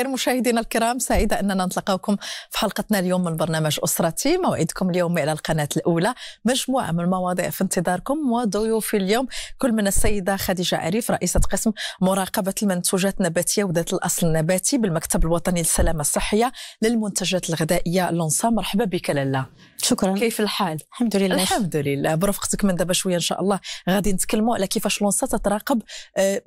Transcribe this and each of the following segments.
الخير مشاهدينا الكرام سعيدة أننا نتلقاكم في حلقتنا اليوم من برنامج أسرتي موعدكم اليوم إلى القناة الأولى مجموعة من المواضيع في انتظاركم وضيوفي اليوم كل من السيدة خديجة عريف رئيسة قسم مراقبة المنتوجات النباتية وذات الأصل النباتي بالمكتب الوطني للسلامة الصحية للمنتجات الغذائية لونسا مرحبا بك لالا شكرا كيف الحال الحمد لله الحمد لله برفقتك من دابا شويه ان شاء الله غادي نتكلموا على كيفاش لونسا تتراقب آه،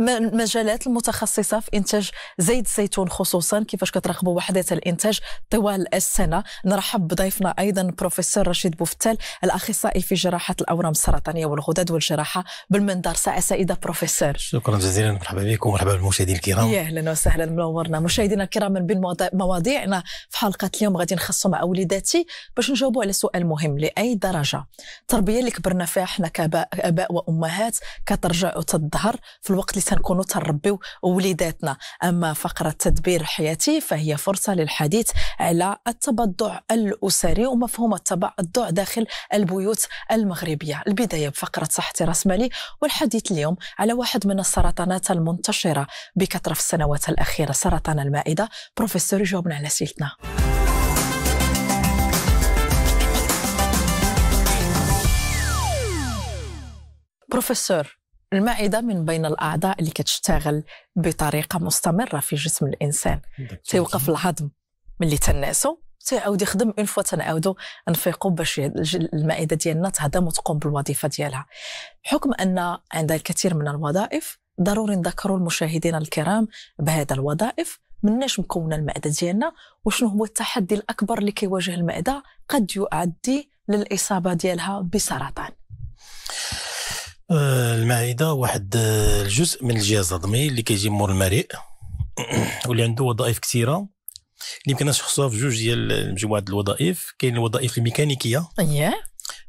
المجالات المتخصصه في انتاج زيت الزيتون خصوصا كيفاش كتراقبوا وحدات الانتاج طوال السنه نرحب بضيفنا ايضا بروفيسور رشيد بوفتال الاخصائي في جراحه الاورام السرطانيه والغدد والجراحه بالمنظار ساعه سعيده بروفيسور شكرا جزيلا مرحبا بكم ومرحبا بالمشاهدين الكرام يا اهلا وسهلا منورنا مشاهدينا الكرام من بين مواضيعنا في حلقه اليوم غادي نخصو مع وليداتي باش نجاوبوا على سؤال مهم لاي درجه التربيه اللي كبرنا فيها حنا كاباء وامهات كترجع وتظهر في الوقت تنكونوا تربيو وليداتنا اما فقره تدبير حياتي فهي فرصه للحديث على التبضع الاسري ومفهوم التبضع داخل البيوت المغربيه البدايه بفقره صحتي راسمالي والحديث اليوم على واحد من السرطانات المنتشره بكثره في السنوات الاخيره سرطان المائده بروفيسور جاوبنا على سيلتنا بروفيسور المعدة من بين الأعضاء اللي كتشتغل بطريقة مستمرة في جسم الإنسان تيوقف الهضم ملي تنعسو تعاود يخدم اون فوا تنعاودو نفيقو باش المعده ديالنا تهضم وتقوم بالوظيفه ديالها حكم ان عندها الكثير من الوظائف ضروري نذكروا المشاهدين الكرام بهذا الوظائف مناش مكونه المعده ديالنا وشنو هو التحدي الاكبر اللي كيواجه المعده قد يؤدي للاصابه ديالها بسرطان آه، المعده واحد الجزء آه، من الجهاز الهضمي اللي كيجي مور المريء واللي عنده وظائف كثيره اللي يمكن نشخصوها في جوج ديال مجموعه الوظائف كاين الوظائف الميكانيكيه اييه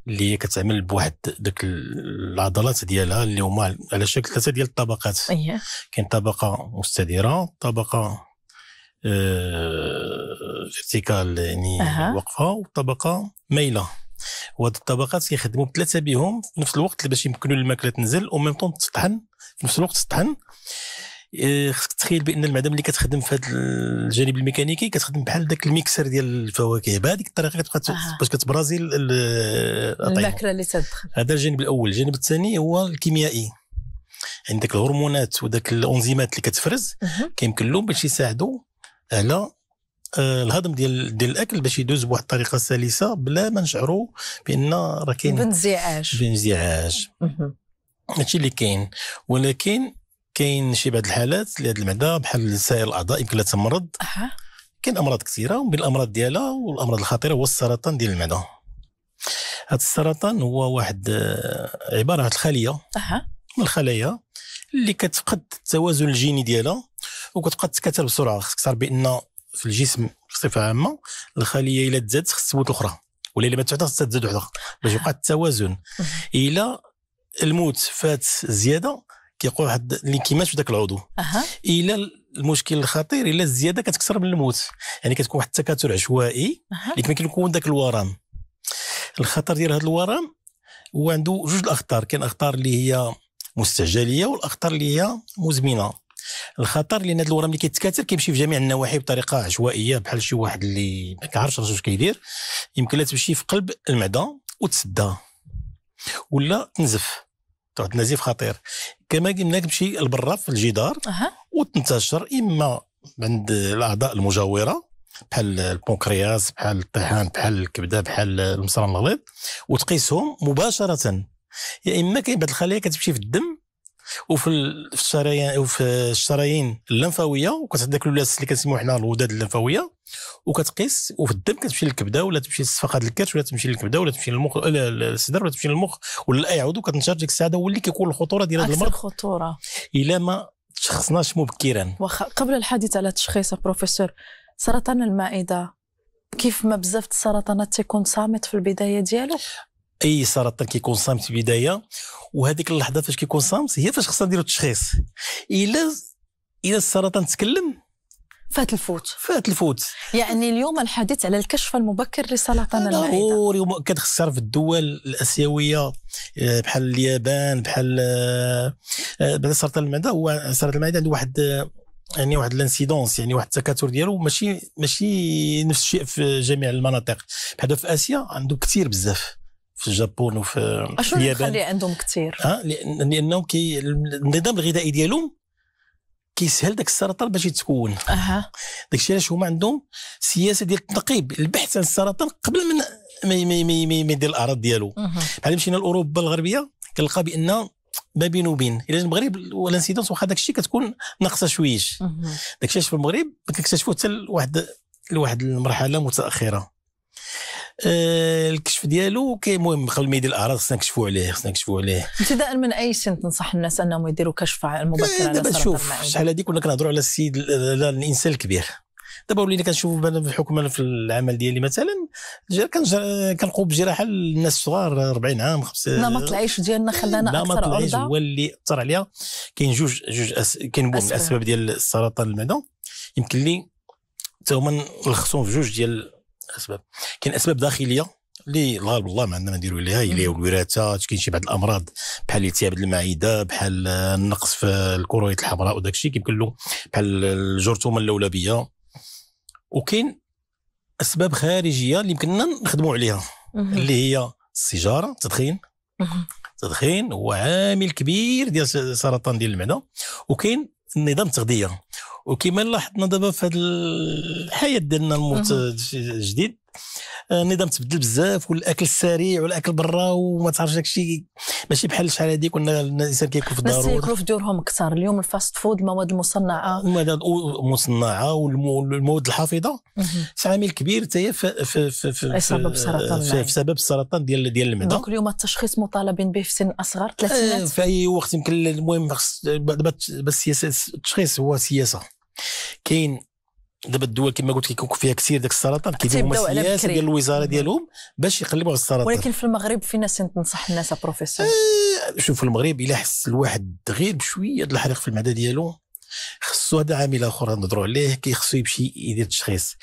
اللي هي كتعمل بواحد داك العضلات ديالها اللي هما على شكل ثلاثه ديال الطبقات اييه كاين طبقه مستديره طبقه فيرتيكال آه، يعني أه. واقفه وطبقه مايله وهاد الطبقات كيخدموا بثلاثه بهم في نفس الوقت باش يمكنوا الماكله تنزل وميم طون تطحن في نفس الوقت تطحن آه، خصك تخيل بان المعدن اللي كتخدم في هذا الجانب الميكانيكي كتخدم بحال ذاك الميكسر ديال الفواكه بهذيك الطريقه كتبقى باش كتبرازي آه، الماكله اللي تدخل هذا الجانب الاول الجانب الثاني هو الكيميائي عندك يعني الهرمونات وداك الانزيمات اللي كتفرز كيمكن لهم باش يساعدوا على آه، الهضم ديال ديال الاكل باش يدوز بواحد الطريقه سلسه بلا ما نشعروا بان راه كاين بانزعاج بانزعاج هادشي اللي كاين ولكن كاين شي بعض الحالات اللي هاد المعده بحال سائر الاعضاء يمكن لها تمرض كاين امراض كثيره ومن الامراض ديالها والامراض الخطيره هو السرطان ديال المعده هذا السرطان هو واحد آه، عباره عن الخليه أه. من الخلايا اللي كتفقد التوازن الجيني ديالها وكتبقى تتكاثر بسرعه خصك تعرف بان في الجسم بصفه عامه الخليه الا تزاد خص تموت الاخرى ولا الا ما تعطى خص تزاد وحده باش يوقع التوازن الا الموت فات زياده كيوقع واحد الانكماش في ذاك العضو أه. الى المشكل الخطير الى الزياده كتكثر من الموت يعني كتكون واحد التكاثر عشوائي أه. اللي يكون ذاك الورم الخطر ديال هذا الورم هو عنده جوج الاخطار كاين اخطار اللي هي مستعجليه والاخطار اللي هي مزمنه الخطر لان هذا الورم اللي كيتكاثر كيمشي في جميع النواحي بطريقه عشوائيه بحال شي واحد اللي ما كيعرفش راسو اش كيدير يمكن لا تمشي في قلب المعده وتسدى ولا تنزف تعد نزيف خطير كما قلنا تمشي لبرا في الجدار أه. وتنتشر اما عند الاعضاء المجاوره بحال البنكرياس بحال الطحان بحال الكبده بحال المصران الغليظ وتقيسهم مباشره يا اما كاين بعض الخلايا كتمشي في الدم وفي الشرايين وفي الشرايين اللمفاويه وكتعطي داك الولاس اللي كنسميو حنا الوداد اللمفاويه وكتقيس وفي الدم كتمشي للكبده ولا تمشي لصفقات الكرش ولا تمشي للكبده ولا تمشي للمخ الصدر ولا تمشي للمخ ولا لاي عضو كتنشر ديك الساعه هو اللي كيكون الخطوره ديال هذا المرض خطوره الا ما تشخصناش مبكرا وخ... قبل الحديث على تشخيص بروفيسور سرطان المائده كيف ما بزاف السرطانات تيكون صامت في البدايه ديالو اي سرطان كيكون صامت في البدايه وهذيك اللحظه فاش كيكون صامت هي فاش خصنا نديرو التشخيص الا الا السرطان تكلم فات الفوت فات الفوت يعني اليوم الحديث على الكشف المبكر لسرطان المعده ضروري كتخسر في الدول الاسيويه آه، بحال اليابان بحال آه، آه، بعد سرطان المعده هو سرطان المعده عنده واحد يعني واحد الانسيدونس يعني واحد التكاثر ديالو ماشي ماشي نفس الشيء في جميع المناطق بحال في اسيا عنده كثير بزاف في الجابون وفي اشنو اللي يخلي عندهم كثير؟ اه لانه كي النظام الغذائي ديالهم كيسهل داك السرطان باش يتكون اها داك الشيء علاش هما عندهم سياسه ديال التنقيب البحث عن السرطان قبل من ما يدير الاعراض ديالو بحال مشينا لاوروبا الغربيه كنلقى بان ما بين وبين الا المغرب انسيدونس واخا داك الشيء كتكون ناقصه شويش داك الشيء في المغرب كنكتشفوا حتى لواحد لواحد المرحله متاخره آه، الكشف ديالو كاين مهم قبل ما يدير الاعراض خصنا نكشفوا عليه خصنا نكشفوا عليه ابتداء من اي سن تنصح الناس انهم يديروا كشف مبكر آه، على دابا شوف شحال هذيك كنا كنهضروا على السيد الانسان الكبير دابا ولينا كنشوفوا انا في الحكم انا في العمل ديالي مثلا كنقوم بجراحه للناس الصغار 40 عام 50 نمط العيش ديالنا خلانا اكثر نمط العيش هو اللي اثر عليها كاين جوج جوج أس... كاين من الاسباب ديال السرطان المعده يمكن لي تا هما نلخصهم في جوج ديال الاسباب كاين اسباب داخليه اللي الغالب الله ما عندنا نديروا ليها اللي هي الوراثه كاين شي بعض الامراض بحال الالتهاب المعده بحال النقص في الكرويات الحمراء وداك الشيء كيمكن له بحال الجرثومه اللولبيه وكاين اسباب خارجيه اللي يمكننا نخدموا عليها اللي هي السيجاره التدخين التدخين هو عامل كبير ديال سرطان ديال المعده وكاين نظام التغذيه وكما لاحظنا دابا في هذه الحياه ديالنا الموت الجديد آه، النظام تبدل بزاف والاكل السريع والاكل برا وما تعرفش داكشي ماشي بحال شحال هذيك كنا الانسان كياكل في الدار الناس كياكلوا في ديورهم اكثر اليوم الفاست فود المواد المصنعه المواد المصنعه والمواد الحافظه عامل كبير حتى هي في في في في سبب سرطان في, في سبب السرطان ديال ديال المعده دونك اليوم التشخيص مطالبين به في سن اصغر ثلاثينات آه، في اي وقت يمكن المهم دابا السياسه التشخيص هو سياسه كاين دابا الدول كما قلت كيكون فيها كثير داك السرطان كيديروا هما السياسه ديال الوزاره ديالهم باش يقلبوا على السرطان ولكن في المغرب في ناس تنصح الناس بروفيسور آه شوف المغرب الا حس الواحد غير بشويه الحريق في المعده ديالو خصو هذا عامل اخر نهضروا عليه كيخصو يمشي يدير تشخيص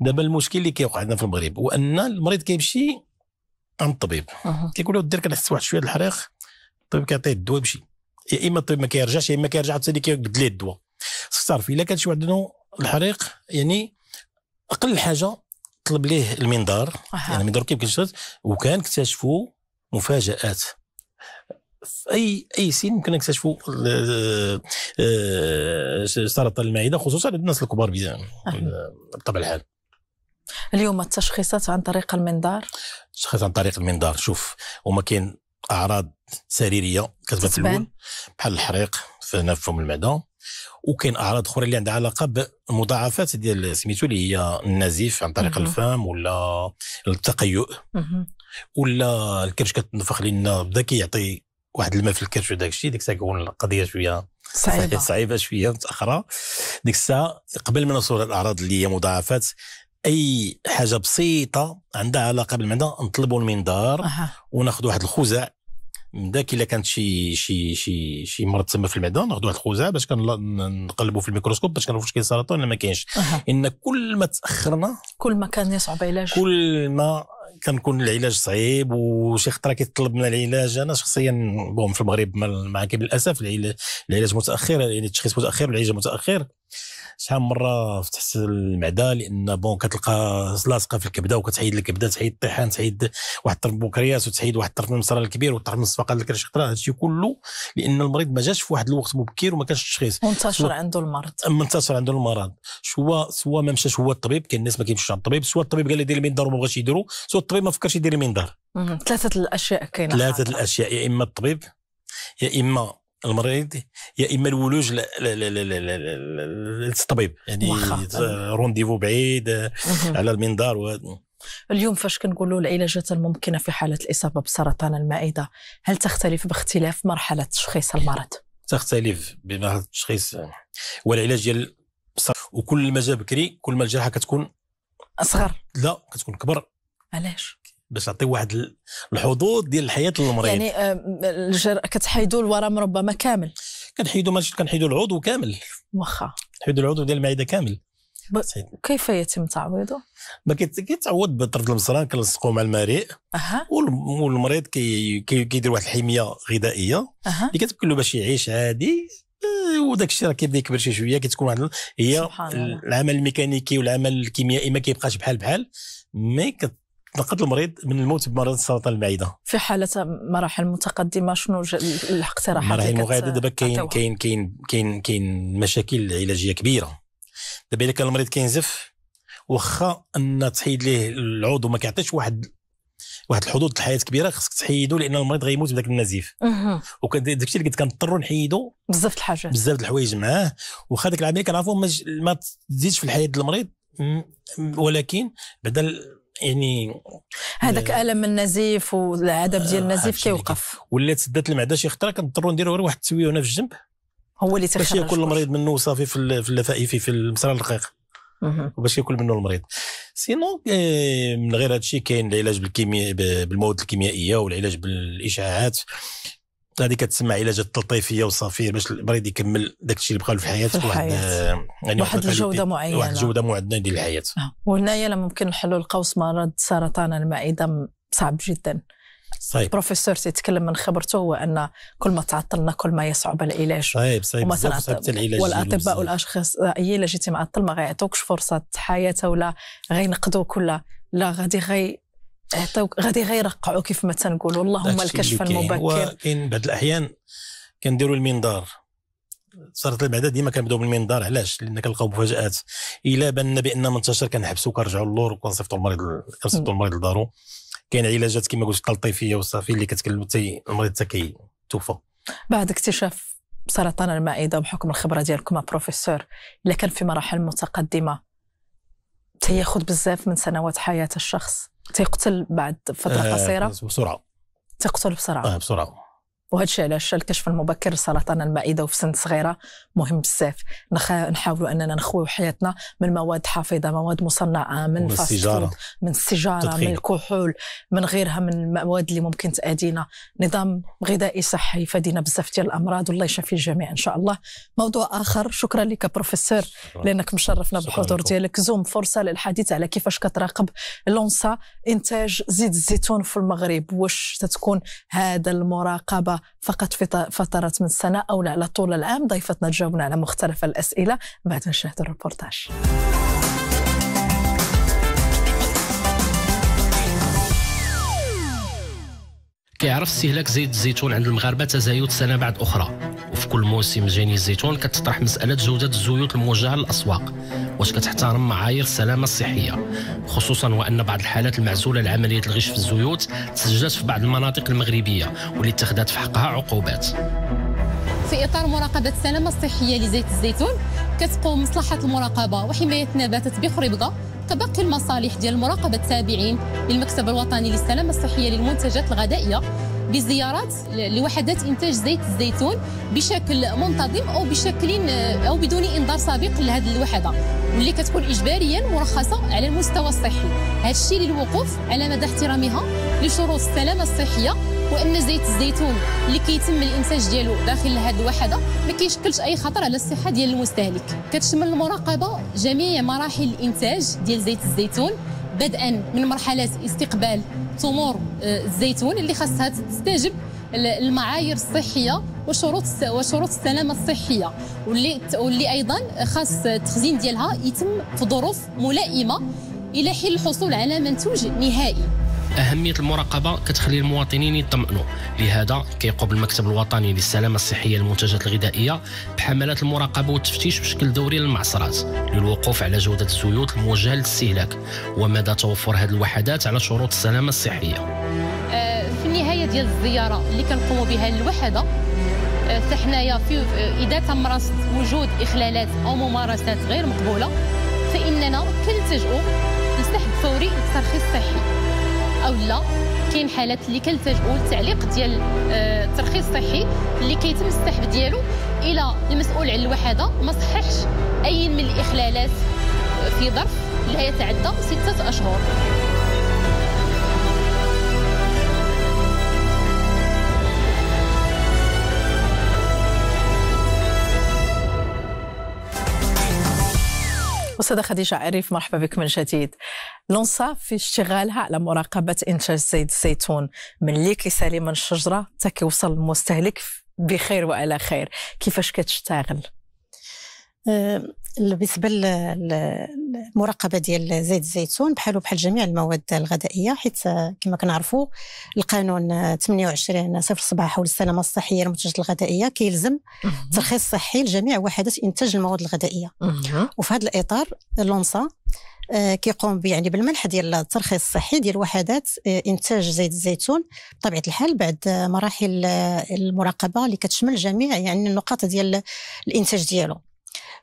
دابا المشكل اللي كيوقع عندنا في المغرب هو ان المريض كيمشي عند الطبيب أه. كيقول له دير كنحس واحد شويه الحريق الطبيب كيعطيه الدواء يمشي يا اما الطبيب ما كيرجعش يا اما كيرجع عاوتاني كيبدل ليه الدواء خصك الا كان شي واحد الحريق يعني اقل حاجه طلب ليه المنظار أه. يعني المنظار كيف كيشتغل وكان اكتشفوا مفاجات في اي اي سن ممكن نكتشفوا آه، آه، سرطان المعده خصوصا عند الناس الكبار بطبع الحال اليوم التشخيصات عن طريق المنظار التشخيص عن طريق المنظار شوف هما كاين اعراض سريريه كتبان في الاول بحال الحريق في فم المعده وكاين اعراض اخرى اللي عندها علاقه بمضاعفات ديال سميتو اللي هي النزيف عن طريق مه. الفم ولا التقيؤ ولا الكرش كتنفخ لان بدا كيعطي واحد الماء في الكرش وداك الشيء ديك الساعه كتكون القضيه شويه صعيبه صعيبه شويه متاخره ديك الساعه قبل ما نوصل الاعراض اللي هي مضاعفات اي حاجه بسيطه عندها علاقه بالمعده نطلبوا المنظار أه. وناخذ واحد الخزع داك الا كانت شي شي شي شي مرض تما في المعده ناخذ واحد الخوزه باش نقلبوا في الميكروسكوب باش كنعرفوا واش كاين سرطان ولا ما كاينش أه. ان كل ما تاخرنا كل ما كان يصعب علاج كل ما كنكون العلاج صعيب وشي خطره كيطلب من العلاج انا شخصيا بون في المغرب معك للاسف العلاج متاخر يعني التشخيص متاخر والعلاج متاخر شحال مره فتحت المعده لان بون كتلقى لاصقه في الكبده وكتحيد الكبده تحيد الطحان تحيد واحد الطرف بوكرياس وتحيد واحد الطرف من الكبير والطرف من الصفاقه الكرش خطره هادشي كله لان المريض ما جاش في واحد الوقت مبكر وما كانش التشخيص منتشر عنده المرض منتشر عنده المرض سوا سوا ما مشاش هو الطبيب كاين الناس ما كيمشيوش عند الطبيب سوا الطبيب قال لي دير المنظار وما بغاش يديروا سوا الطبيب ما فكرش يدير المنظار ثلاثه الاشياء كاينه ثلاثه الاشياء يا اما الطبيب يا اما المريض يا اما الولوج للطبيب يعني رونديفو بعيد على المنظار و... اليوم فاش كنقولوا العلاجات الممكنه في حاله الاصابه بسرطان المعده هل تختلف باختلاف مرحله تشخيص المرض تختلف بمرحله التشخيص والعلاج ديال وكل ما جا بكري كل ما الجرحه كتكون اصغر لا كتكون كبر علاش باش تعطي واحد الحظوظ ديال الحياه للمريض يعني الجر... كتحيدوا الورم ربما كامل كنحيدوا ماشي كنحيدوا العضو كامل واخا نحيدوا العضو ديال المعده كامل ب... كيف يتم تعويضه؟ ما كيتعوض بطرد المصران كنلصقوا مع المريء اها والمريض كيدير كي... كي واحد الحميه غذائيه اها اللي كتمكن له باش يعيش عادي آه، وداك الشيء راه كيبدا يكبر شي شويه كتكون واحد هي العمل الميكانيكي والعمل الكيميائي ما كيبقاش بحال بحال مي كت نقذ المريض من الموت بمرض سرطان المعده في حاله مراحل متقدمه شنو الاقتراحات المراحل المغايده دابا كاين كاين كاين كاين كاين مشاكل علاجيه كبيره دابا الا كان المريض كينزف واخا ان تحيد ليه العضو ما كيعطيش واحد واحد الحدود الحياه كبيره خصك تحيدو لان المريض غيموت بداك النزيف وكان داكشي اللي كنت كنضطروا نحيدو بزاف الحاجات بزاف الحوايج معاه واخا ديك العمليه كنعرفو ما تزيدش في الحياه المريض ولكن بعد يعني هذاك الم النزيف والعذاب ديال آه، النزيف كيوقف ولا تسدات المعده شي خطره كنضطروا نديروا غير واحد التسويه هنا في الجنب هو اللي باش ياكل المريض منه صافي في في اللفائفي في المسرى الرقيق وباش ياكل منه المريض سينو آه، من غير هذا الشيء كاين العلاج بالكيمياء بالمواد الكيميائيه والعلاج بالاشعاعات بالضبط هذه كتسمى علاجات تلطيفيه وصافيه باش المريض يكمل داك الشيء اللي بقى في الحياه واحد يعني واحد الجوده معينه واحد الجوده معدنه ديال الحياه آه. وهنايا لا ممكن نحلوا القوس مرض سرطان المعده صعب جدا صحيح. طيب. البروفيسور تيتكلم من خبرته هو ان كل ما تعطلنا كل ما يصعب العلاج صعيب صعيب العلاج والاطباء والاشخاص اللي جيتي معطل ما غيعطوكش فرصه حياه ولا غينقذوك ولا لا غادي غي عطيوك غادي غير يرقعوا كيف ما تنقولوا اللهم الكشف المبكر كاين بعض الاحيان كنديروا المنظار صارت البعدة ديما كنبداو بالمنظار علاش لان كنلقاو مفاجات الا بان بان منتشر كنحبسو كنرجعوا للور وكنصيفطوا المريض كنصيفطوا المريض لدارو كاين علاجات كما قلت الطيفيه وصافي اللي كتكلم حتى المريض حتى كيتوفى بعد اكتشاف سرطان المائده بحكم الخبره ديالكم بروفيسور الا كان في مراحل متقدمه تياخذ بزاف من سنوات حياه الشخص تيقتل بعد فتره آه، قصيره آه بسرعه تقتل بسرعه آه بسرعه وهذا الشيء علاش الكشف المبكر لسرطان المعده وفي سن صغيره مهم بزاف نخ... نحاولوا اننا نخويو حياتنا من مواد حافظه مواد مصنعه من, السجارة. السيجاره من السيجاره تدخين. من الكحول من غيرها من المواد اللي ممكن تادينا نظام غذائي صحي يفادينا بزاف ديال الامراض والله يشفي الجميع ان شاء الله موضوع اخر شكرا لك بروفيسور لانك مشرفنا بالحضور ديالك زوم فرصه للحديث على كيفاش كتراقب لونسا انتاج زيت الزيتون في المغرب واش تتكون هذا المراقبه فقط فترة من السنة أو لا طول العام ضيفتنا تجاوبنا على مختلف الأسئلة بعد نشاهد الريبورتاج كيعرف استهلاك زيت الزيتون عند المغاربه تزايد سنه بعد اخرى وفي كل موسم جني الزيتون كتطرح مساله جوده الزيوت الموجهه للاسواق واش كتحترم معايير السلامه الصحيه خصوصا وان بعض الحالات المعزوله لعمليه الغش في الزيوت تسجلت في بعض المناطق المغربيه واللي اتخذت في حقها عقوبات في اطار مراقبه السلامه الصحيه لزيت الزيتون كتقوم مصلحه المراقبه وحمايه النباتات بخربقه تبقت المصالح ديال مراقبه التابعين للمكتب الوطني للسلامه الصحيه للمنتجات الغذائيه بزيارات لوحدات انتاج زيت الزيتون بشكل منتظم او بشكل آه، او بدون انذار سابق لهذه الوحده واللي كتكون اجباريا مرخصه على المستوى الصحي هذا الشيء للوقوف على مدى احترامها لشروط السلامه الصحيه وان زيت الزيتون اللي كيتم الانتاج ديالو داخل هذه الوحده ما كيشكلش اي خطر على الصحه ديال المستهلك كتشمل المراقبه جميع مراحل الانتاج ديال زيت الزيتون بدءا من مرحله استقبال تمور آه، الزيتون اللي خاصها تستجب المعايير الصحيه وشروط وشروط السلامه الصحيه واللي واللي ايضا خاص التخزين ديالها يتم في ظروف ملائمه الى حين الحصول على منتوج نهائي اهميه المراقبه كتخلي المواطنين يطمئنوا لهذا كيقوم المكتب الوطني للسلامه الصحيه للمنتجات الغذائيه بحملات المراقبه والتفتيش بشكل دوري للمعصرات للوقوف على جوده الزيوت الموجهه للاستهلاك ومدى توفر هذه الوحدات على شروط السلامه الصحيه آه، في النهايه ديال الزياره اللي كنقوموا بها الوحده فحنايا آه، حنايا في آه، اذا رصد وجود اخلالات او ممارسات غير مقبوله فاننا كنلتجؤ لسحب فوري للترخيص الصحي او لا كاين حالات اللي كنلتجؤوا للتعليق ديال الترخيص آه، الصحي اللي كيتم السحب ديالو الى المسؤول على الوحده ما صححش اي من الاخلالات في ظرف لا يتعدى سته اشهر الأستاذة خديجة عريف مرحبا بك من جديد لونسا في اشتغالها على مراقبة إنتاج زيت الزيتون من اللي كيسالي من الشجرة حتى كيوصل للمستهلك بخير وعلى خير كيفاش كتشتغل؟ بالنسبه للمراقبه ديال زيت الزيتون بحال بحال جميع المواد الغذائيه حيت كما كنعرفوا القانون 28 صفر صباح حول السلامه الصحيه للمنتجات الغذائيه كيلزم ترخيص صحي لجميع وحدات انتاج المواد الغذائيه وفي هذا الاطار لونسا آه، كيقوم يعني بالمنح ديال الترخيص الصحي ديال وحدات آه، انتاج زيت الزيتون بطبيعه الحال بعد مراحل المراقبه اللي كتشمل جميع يعني النقاط ديال الانتاج ديالو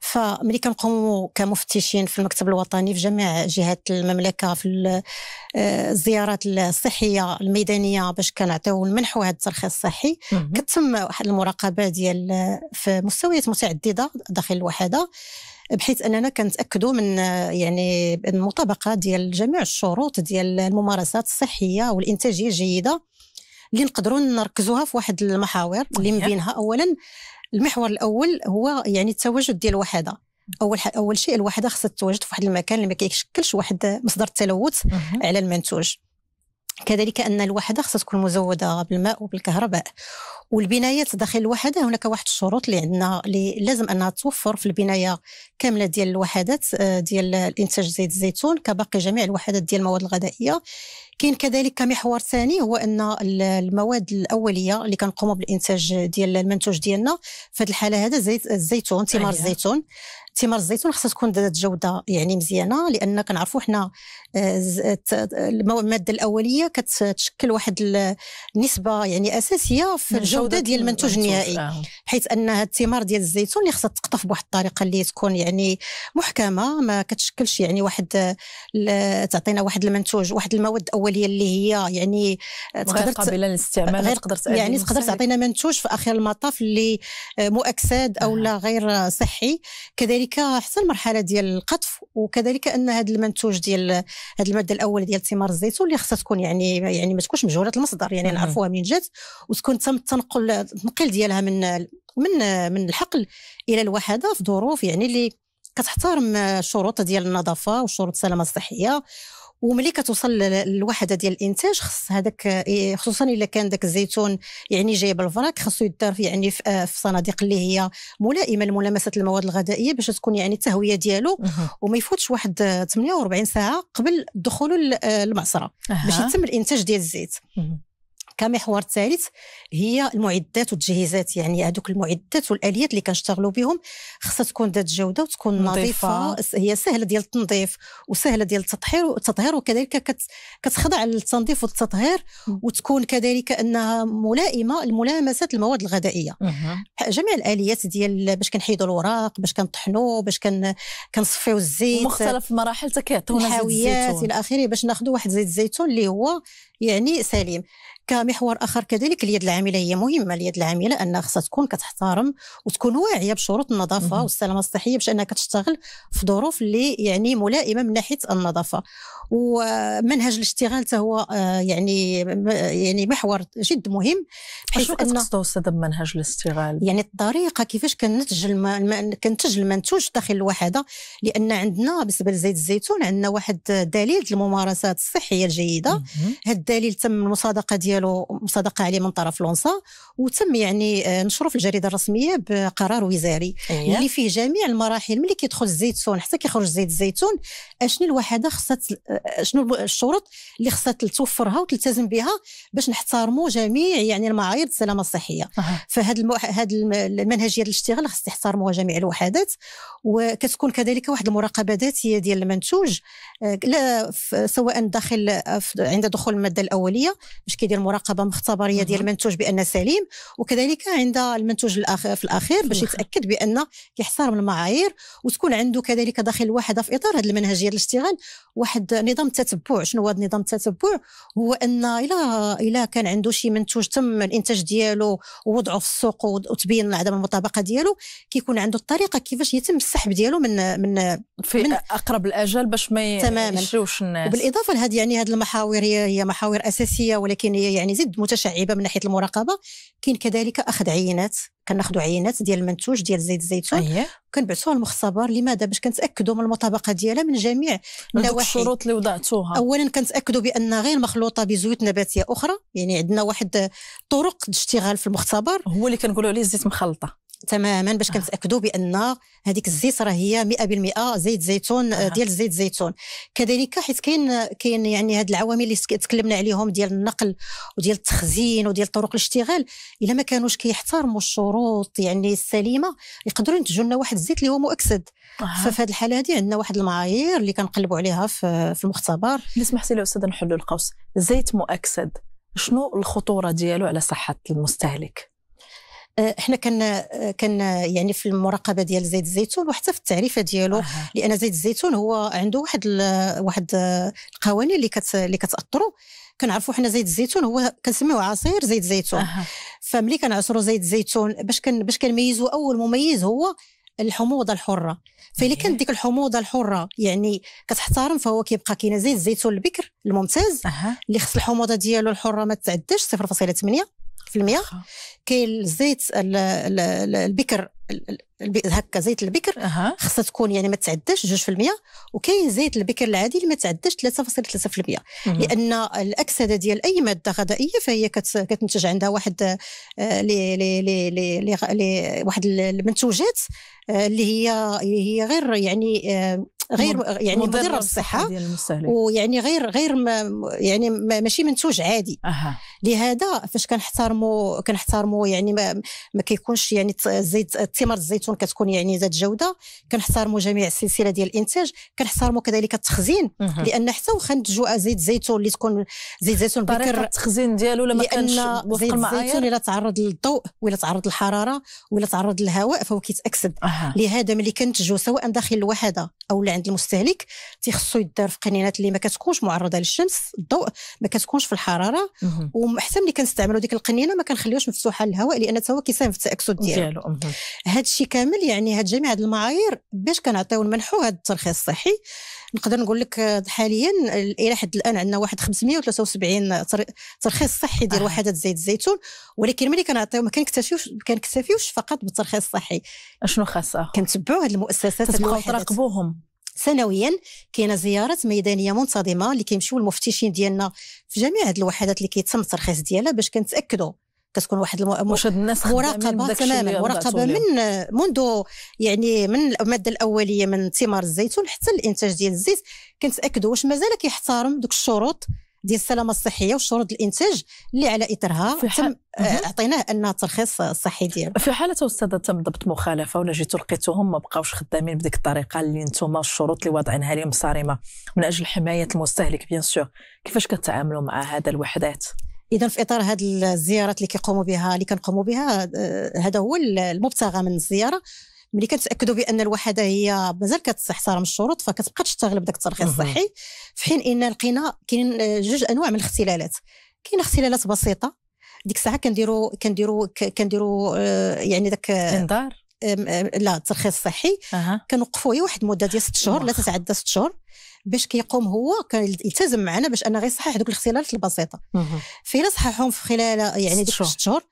فملي كنقوموا كمفتشين في المكتب الوطني في جميع جهات المملكه في آه، الزيارات الصحيه الميدانيه باش كنعطيو المنح وهذا الترخيص الصحي كتم واحد المراقبه ديال في مستويات متعدده داخل الوحده بحيث اننا كنتاكدوا من يعني المطابقه ديال جميع الشروط ديال الممارسات الصحيه والانتاجيه الجيده اللي نقدروا نركزوها في واحد المحاور اللي من بينها اولا المحور الاول هو يعني التواجد ديال الوحده اول اول شيء الوحده خصها تتواجد في واحد المكان اللي ما كيشكلش واحد مصدر التلوث على المنتوج كذلك ان الوحده خصها تكون مزوده بالماء وبالكهرباء والبنايات داخل الوحده هناك واحد الشروط اللي عندنا اللي لازم انها توفر في البنايه كامله ديال الوحدات آه، ديال الانتاج زيت الزيتون كباقي جميع الوحدات ديال المواد الغذائيه كاين كذلك محور ثاني هو ان المواد الاوليه اللي كنقوموا بالانتاج ديال المنتوج ديالنا في هذه الحاله هذا زيت الزيتون ثمار الزيتون ثمار الزيتون خصها تكون ذات جوده يعني مزيانه لان كنعرفوا حنا المواد الاوليه كتشكل واحد النسبه يعني اساسيه في نعم، الجوده ديال المنتوج النهائي آه. حيث انها الثمار ديال الزيتون اللي خصها تقطف بواحد الطريقه اللي تكون يعني محكمه ما كتشكلش يعني واحد تعطينا واحد المنتوج واحد المواد الاوليه اللي هي يعني تقدر قابله للاستعمال غير تقدر يعني تقدر تعطينا منتوج في اخر المطاف اللي مؤكسد او لا غير صحي كذلك حتى المرحله ديال القطف وكذلك ان هذا المنتوج ديال هذه الماده الاول ديال ثمار الزيتون اللي خصها تكون يعني يعني ما تكونش مجهوله المصدر يعني نعرفوها منين جات وتكون تم التنقل التنقيل ديالها من من من الحقل الى الوحده في ظروف يعني اللي كتحترم الشروط ديال النظافه والشروط السلامه الصحيه وملي كتوصل للوحده ديال الانتاج خص هذاك إيه، خصوصا الا كان داك الزيتون يعني جاي بالفراك خصو يدار يعني آه، في صناديق اللي هي ملائمه لملامسه المواد الغذائيه باش تكون يعني التهويه ديالو وما يفوتش واحد 48 آه، ساعه قبل دخوله للمعصره آه، باش يتم الانتاج ديال الزيت كمحور ثالث هي المعدات والتجهيزات يعني هذوك المعدات والاليات اللي كنشتغلوا بهم خصها تكون ذات جوده وتكون نظيفه هي سهله ديال التنظيف وسهله ديال التطهير والتطهير وكذلك كتخضع للتنظيف والتطهير وتكون كذلك انها ملائمه لملامسه المواد الغذائيه جميع الاليات ديال باش كنحيدوا الوراق باش كنطحنوا باش كن كنصفيو الزيت مختلف المراحل حتى كيعطيونا الحاويات الى اخره باش ناخذوا واحد زيت الزيتون اللي هو يعني سليم كمحور اخر كذلك اليد العامله هي مهمه اليد العامله انها خصها تكون كتحترم وتكون واعيه بشروط النظافه والسلامه الصحيه باش انها كتشتغل في ظروف اللي يعني ملائمه من ناحيه النظافه ومنهج الاشتغال حتى هو آه، يعني يعني محور جد مهم حيث كتقصدوا استاذ بمنهج الاشتغال يعني الطريقه كيفاش كنتج الم... كنتج المنتوج داخل الوحده لان عندنا بالنسبه لزيت الزيتون عندنا واحد دليل الممارسات الصحيه الجيده هذا الدليل تم المصادقه ديالو ديالو مصادقه عليه من طرف لونسا وتم يعني آه، نشره في الجريده الرسميه بقرار وزاري أيه. اللي فيه جميع المراحل ملي كيدخل الزيتون حتى كيخرج زيت الزيتون اشنو الوحده خصها آه، شنو الشروط اللي خصها توفرها وتلتزم بها باش نحترموا جميع يعني المعايير السلامه الصحيه فهاد المو... هاد المنهجيه الاشتغال خص تحترموها جميع الوحدات وكتكون كذلك واحد المراقبه ذاتيه ديال المنتوج آه، لا سواء داخل عند دخول الماده الاوليه باش كيدير مراقبه مختبريه ديال المنتوج بان سليم وكذلك عند المنتوج الاخر في الاخير باش يتاكد بان من المعايير وتكون عنده كذلك داخل الوحده في اطار هذه المنهجيه الاشتغال واحد نظام التتبع شنو هذا النظام التتبع هو ان الى الى كان عنده شي منتوج تم الانتاج ديالو ووضعه في السوق وتبين عدم المطابقه ديالو كيكون عنده الطريقه كيفاش يتم السحب ديالو من من في من اقرب الاجل باش ما يشروش الناس وبالاضافه لهذه يعني هذه المحاور هي محاور اساسيه ولكن هي يعني زد متشعبه من ناحيه المراقبه كاين كذلك اخذ عينات كناخذوا عينات ديال المنتوج ديال زيت الزيتون أيه. كنبعثوها للمختبر لماذا باش كنتاكدوا من المطابقه ديالها من جميع النواحي الشروط اللي وضعتوها اولا كنتاكدوا بان غير مخلوطه بزيوت نباتيه اخرى يعني عندنا واحد طرق الاشتغال في المختبر هو اللي كنقولوا عليه الزيت مخلطه تماما باش آه. كنتاكدوا بان هذيك الزيت راه هي 100% زيت زيتون آه، آه. ديال زيت زيتون كذلك حيت كاين كاين يعني هاد العوامل اللي تكلمنا عليهم ديال النقل وديال التخزين وديال طرق الاشتغال الا ما كانوش كيحترموا الشروط يعني السليمه يقدروا ينتجوا لنا واحد الزيت اللي هو مؤكسد آه. ففي هذه الحاله هذه عندنا واحد المعايير اللي كنقلبوا عليها في, المختبر اسمح لي استاذ نحلوا القوس زيت مؤكسد شنو الخطوره ديالو على صحه المستهلك آه، احنا كان آه، كان يعني في المراقبه ديال زيت الزيتون وحتى في التعريفه ديالو آه. لان زيت الزيتون هو عنده واحد واحد آه، القوانين اللي كت اللي كتاثروا كنعرفوا حنا زيت الزيتون هو كنسميوه عصير زيت زيتون آه. فملي كنعصروا زيت الزيتون باش كن باش كنميزوا اول مميز هو الحموضه الحره فاللي كانت ديك الحموضه الحره يعني كتحترم فهو كيبقى كاين زيت الزيتون البكر الممتاز أه. اللي خص الحموضه ديالو الحره ما تعداش 0.8 في كاين الزيت البكر هكا زيت البكر خاصها تكون يعني ما تعداش 2% وكاين زيت البكر العادي اللي ما تعداش 3.3% لان الاكسده ديال اي ماده غذائيه فهي كتنتج عندها واحد آه، لي لي لي لي لي واحد المنتوجات آه، اللي هي هي غير يعني آه، غير يعني مضره بالصحه ويعني غير غير ما يعني ماشي منتوج عادي أه. لهذا فاش كنحترموا كنحترموا يعني ما, ما كيكونش يعني الزيت ثمر الزيتون كتكون يعني ذات جوده كنحترموا جميع السلسله ديال الانتاج كنحترموا كذلك التخزين لان حتى واخا نتجو زيت زيتون اللي تكون زيت زيتون بكر التخزين ديالو لما كانش زيت الزيتون الا تعرض للضوء ولا تعرض للحراره ولا تعرض للهواء فهو كيتاكسد أه. لهذا ملي كنتجو سواء داخل الوحده او عند المستهلك تيخصو يدار في قنينات اللي ما كتكونش معرضه للشمس الضوء ما كتكونش في الحراره وحتى اللي كنستعملوا ديك القنينه ما كنخليوش مفتوحه للهواء لان حتى هو كيساهم في التاكسد ديالو هذا الشيء أمم. كامل يعني هاد جميع هاد المعايير باش كنعطيو المنحو هاد الترخيص الصحي نقدر نقول لك حاليا الى حد الان عندنا واحد 573 ترخيص صحي ديال آه. وحدات زيت الزيتون ولكن ملي كنعطيو ما كنكتفيوش ما كنكتفيوش فقط بالترخيص الصحي اشنو خاصه كنتبعوا هاد المؤسسات تبقاو تراقبوهم سنويا كاينه زيارات ميدانيه منتظمه اللي كيمشيو المفتشين ديالنا في جميع هاد الوحدات اللي كيتم الترخيص ديالها باش كنتاكدوا كتكون واحد المو... واش الناس مراقبه تماما مراقبه من منذ يعني من الماده الاوليه من ثمار الزيتون حتى الانتاج ديال الزيت كنتاكدوا واش مازال كيحترم دوك الشروط ديال السلامه الصحيه وشروط الانتاج اللي على اثرها تم آه، اعطيناه ان الترخيص الصحي ديالو في حاله استاذه تم ضبط مخالفه ولا جيتو لقيتوهم ما بقاوش خدامين بديك الطريقه اللي نتوما الشروط اللي واضعينها لهم صارمه من اجل حمايه المستهلك بيان سور كيفاش كتعاملوا مع هذا الوحدات اذا في اطار هذه الزيارات اللي كيقوموا بها اللي كنقوموا بها آه، هذا هو المبتغى من الزياره ملي كتاكدوا بان الوحده هي مازال كتحترم الشروط فكتبقى تشتغل بداك الترخيص الصحي في حين ان لقينا كاين آه، جوج انواع من الاختلالات كاين اختلالات بسيطه ديك الساعه كنديروا كنديروا كنديروا آه، يعني داك آه، انذار لا الترخيص الصحي أه. كنوقفوا هي واحد المده ديال 6 شهور لا تتعدى 6 شهور باش كيقوم هو يلتزم معنا باش انا غير صحح دوك الاختلالات البسيطه فإلا صححهم في خلال يعني ديك 6 شهور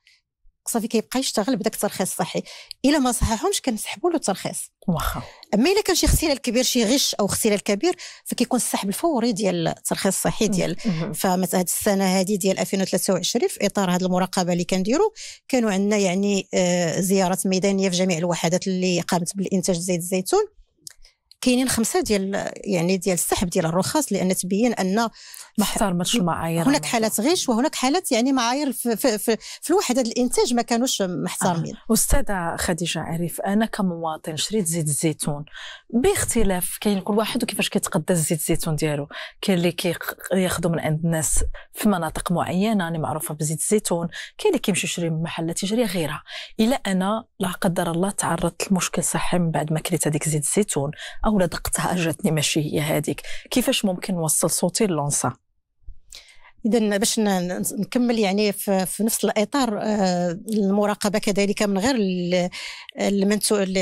صافي كيبقى يشتغل بداك الترخيص الصحي الا ما صححهمش كنسحبوا له الترخيص واخا اما الا كان شي اختلال كبير شي غش او اختلال كبير فكيكون السحب الفوري ديال الترخيص الصحي ديال فمثلا هذه السنه هذه ديال 2023 في اطار هذه المراقبه اللي كنديروا كانوا عندنا يعني آه، زيارات ميدانيه في جميع الوحدات اللي قامت بالانتاج زيت الزيتون كاينين خمسه ديال يعني ديال السحب ديال الرخص لان تبين ان ما احترمتش المعايير هناك حالات غش وهناك حالات يعني معايير في, في, في, في الوحده الانتاج ما كانوش محترمين آه. استاذه خديجه عارف انا كمواطن شريت زيت الزيتون باختلاف كاين كل واحد وكيفاش كيتقدى الزيت الزيتون ديالو كاين اللي كياخذوا من عند الناس في مناطق معينه اللي معروفه بزيت الزيتون كاين اللي كيمشي يشري من محل تجاري غيرها الا انا لا قدر الله تعرضت لمشكل صحي من بعد ما كليت هذيك زيت الزيتون او ولا دقتها جاتني ماشي هي هذيك كيفاش ممكن نوصل صوتي للونسا اذا باش نكمل يعني في, في نفس الاطار آه، المراقبه كذلك من غير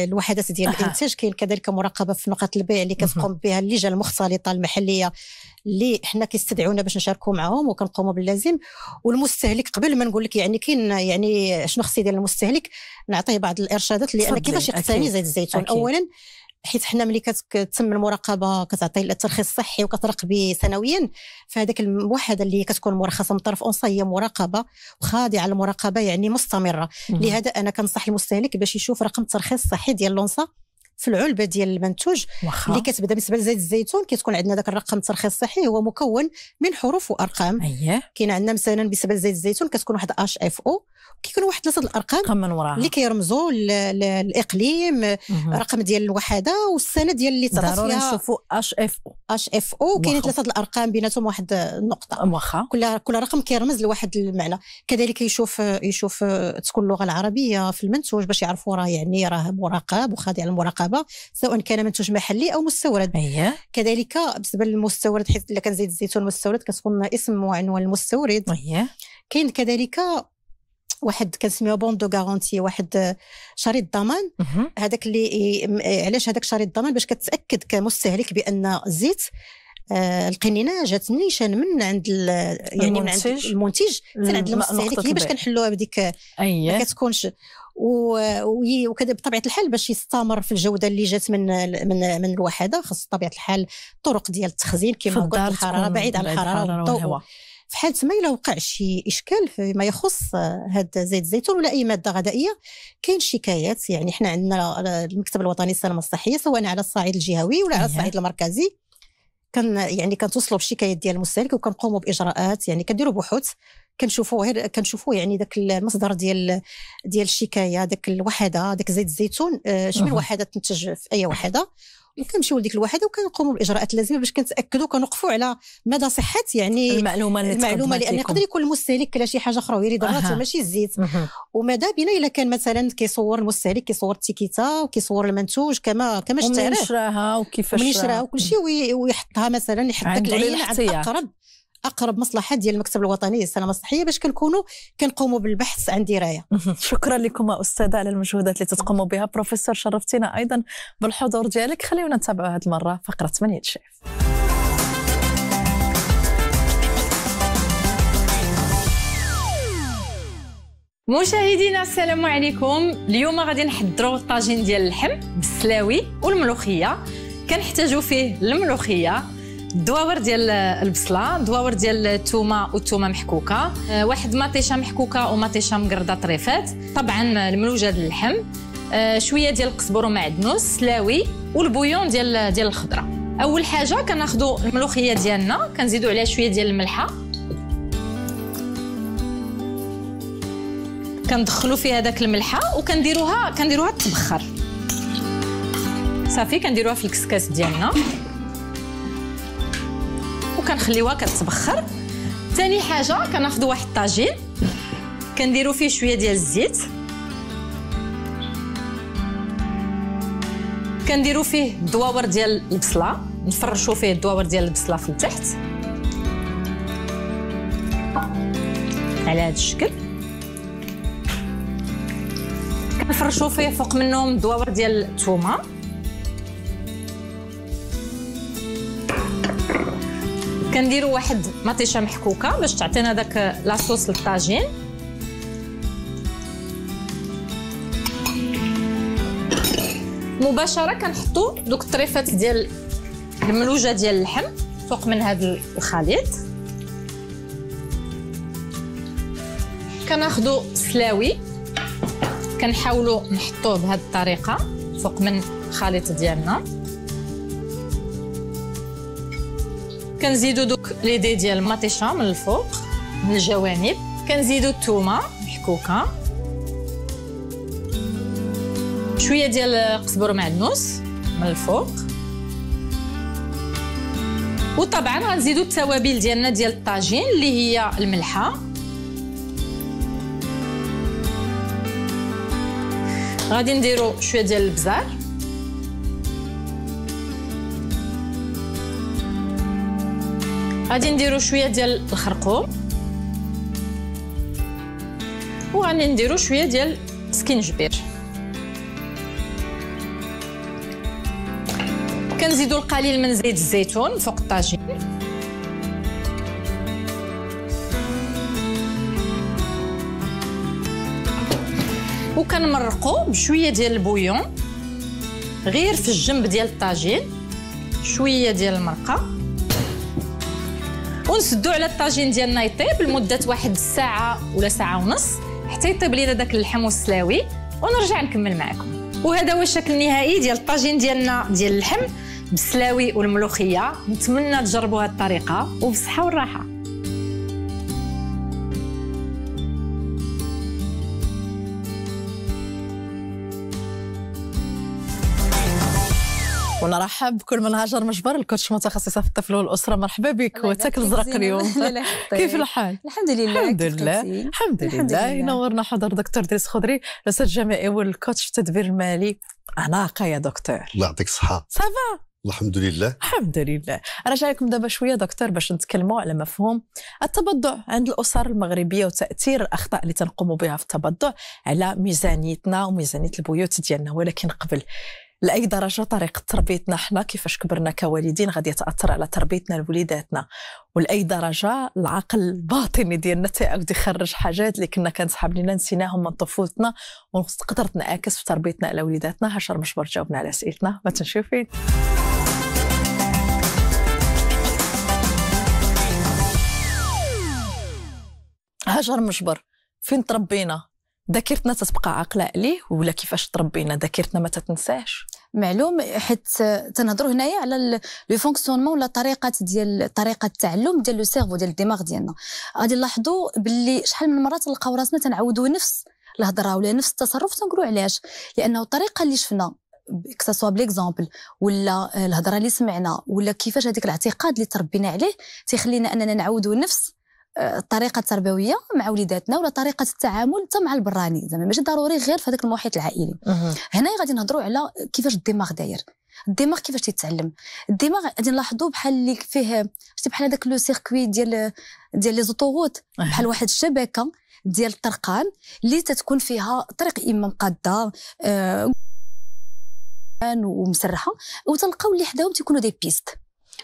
الوحدات ديال الانتاج كاين كذلك مراقبه في نقاط البيع اللي كتقوم بها اللجنه المختلطه المحليه اللي حنا كيستدعونا باش نشاركوا معاهم وكنقوموا باللازم والمستهلك قبل ما نقول لك يعني كاين يعني شنو خص ديال المستهلك نعطيه بعض الارشادات لان كيفاش يقتني زيت الزيتون اولا حيت حنا ملي كتتم المراقبه كتعطي الترخيص الصحي وكترقبي سنويا فهذاك الموحده اللي كتكون مرخصه من طرف اونصا هي مراقبه وخاضعه لمراقبه يعني مستمره لهذا انا كنصح المستهلك باش يشوف رقم الترخيص الصحي ديال لونصا في العلبه ديال المنتوج وخا. اللي كتبدا بالنسبه لزيت الزيتون كتكون عندنا ذاك الرقم الترخيص الصحي هو مكون من حروف وارقام اييه كاين عندنا مثلا بالنسبه لزيت الزيتون كتكون واحد اش اف او كيكون واحد ثلاثه الارقام من وراها اللي كيرمزوا للاقليم رقم ديال الوحده والسنه ديال اللي تعطات ضروري نشوفوا اش اف او اش اف او كاين ثلاثه الارقام بيناتهم واحد النقطه واخا كل كل رقم كيرمز لواحد المعنى كذلك يشوف يشوف تكون اللغه العربيه في المنتوج باش يعرفوا راه يعني راه مراقب وخاضع للمراقبه الكهرباء سواء كان منتوج محلي او مستورد أيه. كذلك بالنسبه للمستورد حيث الا كان زيت الزيتون مستورد كتكون اسم وعنوان المستورد أيه. كاين كذلك واحد كنسميوه بون دو غارونتي واحد شريط ضمان هذاك اللي علاش هذاك شريط ضمان باش كتاكد كمستهلك بان الزيت آه، القنينه جات نيشان من عند يعني المنتج. من عند المنتج حتى عند المستهلك هي باش كنحلوها بديك أيه. ما كتكونش وكذا بطبيعه الحال باش يستمر في الجوده اللي جات من من من الوحده خاص بطبيعه الحال الطرق ديال التخزين كما قلت الحراره بعيد عن الحراره والضوء في حاله ما الا وقع شي اشكال فيما يخص هذا زيت الزيتون ولا اي ماده غذائيه كاين شكايات يعني حنا عندنا المكتب الوطني للسلامه الصحيه سواء على الصعيد الجهوي ولا على إيه. الصعيد المركزي كان يعني كنتوصلوا بالشكايات ديال المستهلك وكنقوموا باجراءات يعني كنديروا بحوث كنشوفوا غير كنشوفوا يعني ذاك المصدر ديال ديال الشكايه ذاك الوحده ذاك زيت الزيتون آه، شمن وحده تنتج في اي وحده وكنمشيو لديك الوحده وكنقوموا بالاجراءات اللازمه باش كنتاكدوا كنوقفوا على مدى صحه يعني المعلومه اللي المعلومه لان يقدر يكون المستهلك كلا شي حاجه اخرى ويريد راسه ماشي الزيت وماذا بنا الا كان مثلا كيصور المستهلك كيصور التيكيتا وكيصور المنتوج كما كما اشتراها ومن شراها وكيفاش شراها وكل شيء ويحطها مثلا يحط داك العين اقرب اقرب مصلحه ديال المكتب الوطني للسلامه الصحيه باش كنكونوا كنقوموا بالبحث عن درايه شكرا لكم استاذه على المجهودات اللي تقوموا بها بروفيسور شرفتينا ايضا بالحضور ديالك خليونا نتابعوا هذه المره فقره 8 الشيف مشاهدينا السلام عليكم اليوم غادي نحضروا الطاجين ديال اللحم بالسلاوي والملوخيه كنحتاجو فيه الملوخيه دواور ديال البصله دواور ديال الثومه والثومه محكوكه آه، واحد مطيشه محكوكه ومطيشه مقرده طريفات طبعا الملوجه ديال اللحم آه، شويه ديال القزبر ومعدنوس سلاوي والبويون ديال ديال الخضره اول حاجه كناخذوا الملوخيه ديالنا كنزيدوا عليها شويه ديال الملحه كندخلوا فيها داك الملحه وكنديروها كنديروها تبخر صافي كنديروها في الكسكاس ديالنا كنخليوها كتبخر ثاني حاجه كناخذ واحد الطاجين كنديروا فيه شويه ديال الزيت كنديروا فيه الدواور ديال البصله نفرشوا فيه الدواور ديال البصله في التحت على هذا الشكل كنفرشوا فيه فوق منهم الدواور ديال الثومه كنديروا واحد مطيشه محكوكه باش تعطينا داك لاصوص للطاجين مباشره كنحطوا دوك الطريفات ديال الملوجه ديال اللحم فوق من هذا الخليط كناخذوا سلاوي كنحاولوا نحطوه بهذه الطريقه فوق من الخليط ديالنا كنزيدو دوك لي دي ديال مطيشه من الفوق من الجوانب كنزيدو الثومه محكوكه شويه ديال قزبر معدنوس من الفوق وطبعا غنزيدو التوابل ديالنا ديال الطاجين اللي هي الملحه غادي نديرو شويه ديال البزار غادي نديرو شويه ديال الخرقوم وغادي نديرو شويه ديال سكينجبير كنزيدو القليل من زيت الزيتون فوق الطاجين وكنمرقو بشويه ديال البويون غير في الجنب ديال الطاجين شويه ديال المرقه ونسدو على الطاجين ديالنا يطيب لمده واحد الساعه ولا ساعه ونص حتى يطيب لينا داك اللحم والسلاوي ونرجع نكمل معكم وهذا هو الشكل النهائي ديال الطاجين ديالنا ديال اللحم بالسلاوي والملوخيه نتمنى تجربوا هذه الطريقه وبصحه والراحه ونرحب بكل من هاجر مجبر الكوتش متخصصه في الطفل والاسره مرحبا بك وتاك الزرق اليوم كيف الحال الحمد لله الحمد لله الحمد لله ينورنا حضر دكتور دريس خضري الاستاذ الجامعي والكوتش في التدبير المالي علاقه يا دكتور الله يعطيك الصحه صافا الحمد لله الحمد لله راجع لكم دابا شويه دكتور باش نتكلموا على مفهوم التبضع عند الاسر المغربيه وتاثير الاخطاء اللي تنقوموا بها في التبضع على ميزانيتنا وميزانيه البيوت ديالنا ولكن قبل لاي درجه طريقه تربيتنا حنا كيفاش كبرنا كوالدين غادي تاثر على تربيتنا لوليداتنا ولاي درجه العقل الباطني ديالنا تيعاود يخرج حاجات اللي كنا كنسحاب لينا نسيناهم من طفولتنا ونقدر تنعكس في تربيتنا على وليداتنا هشام مجبر جاوبنا على اسئلتنا ما تنشوفين هاجر مجبر فين تربينا ذاكرتنا تتبقى عاقله عليه ولا كيفاش تربينا ذاكرتنا ما تتنساش معلوم حيت تنهضروا هنايا على لو فونكسيونمون ولا طريقه ديال طريقه التعلم ديال لو سيرفو ديال الدماغ ديالنا غادي نلاحظوا باللي شحال من مرات تلقاو راسنا تنعاودوا نفس الهضره ولا نفس التصرف تنقولوا علاش لانه الطريقه اللي شفنا كسوا بليكزومبل ولا الهضره اللي سمعنا ولا كيفاش هذيك الاعتقاد اللي تربينا عليه تيخلينا اننا نعاودوا نفس الطريقه آه، التربويه مع وليداتنا ولا طريقه التعامل حتى مع البراني زعما ماشي ضروري غير في هذاك المحيط العائلي هنا غادي نهضروا على كيفاش الدماغ داير الدماغ كيفاش تيتعلم الدماغ غادي نلاحظوا بحال اللي فيه شتي بحال هذاك لو سيركوي ديال ديال لي زوطوغوت بحال واحد الشبكه ديال الطرقان اللي تتكون فيها طريق اما مقاده آه ومسرحه وتلقاو اللي حداهم تيكونوا دي بيست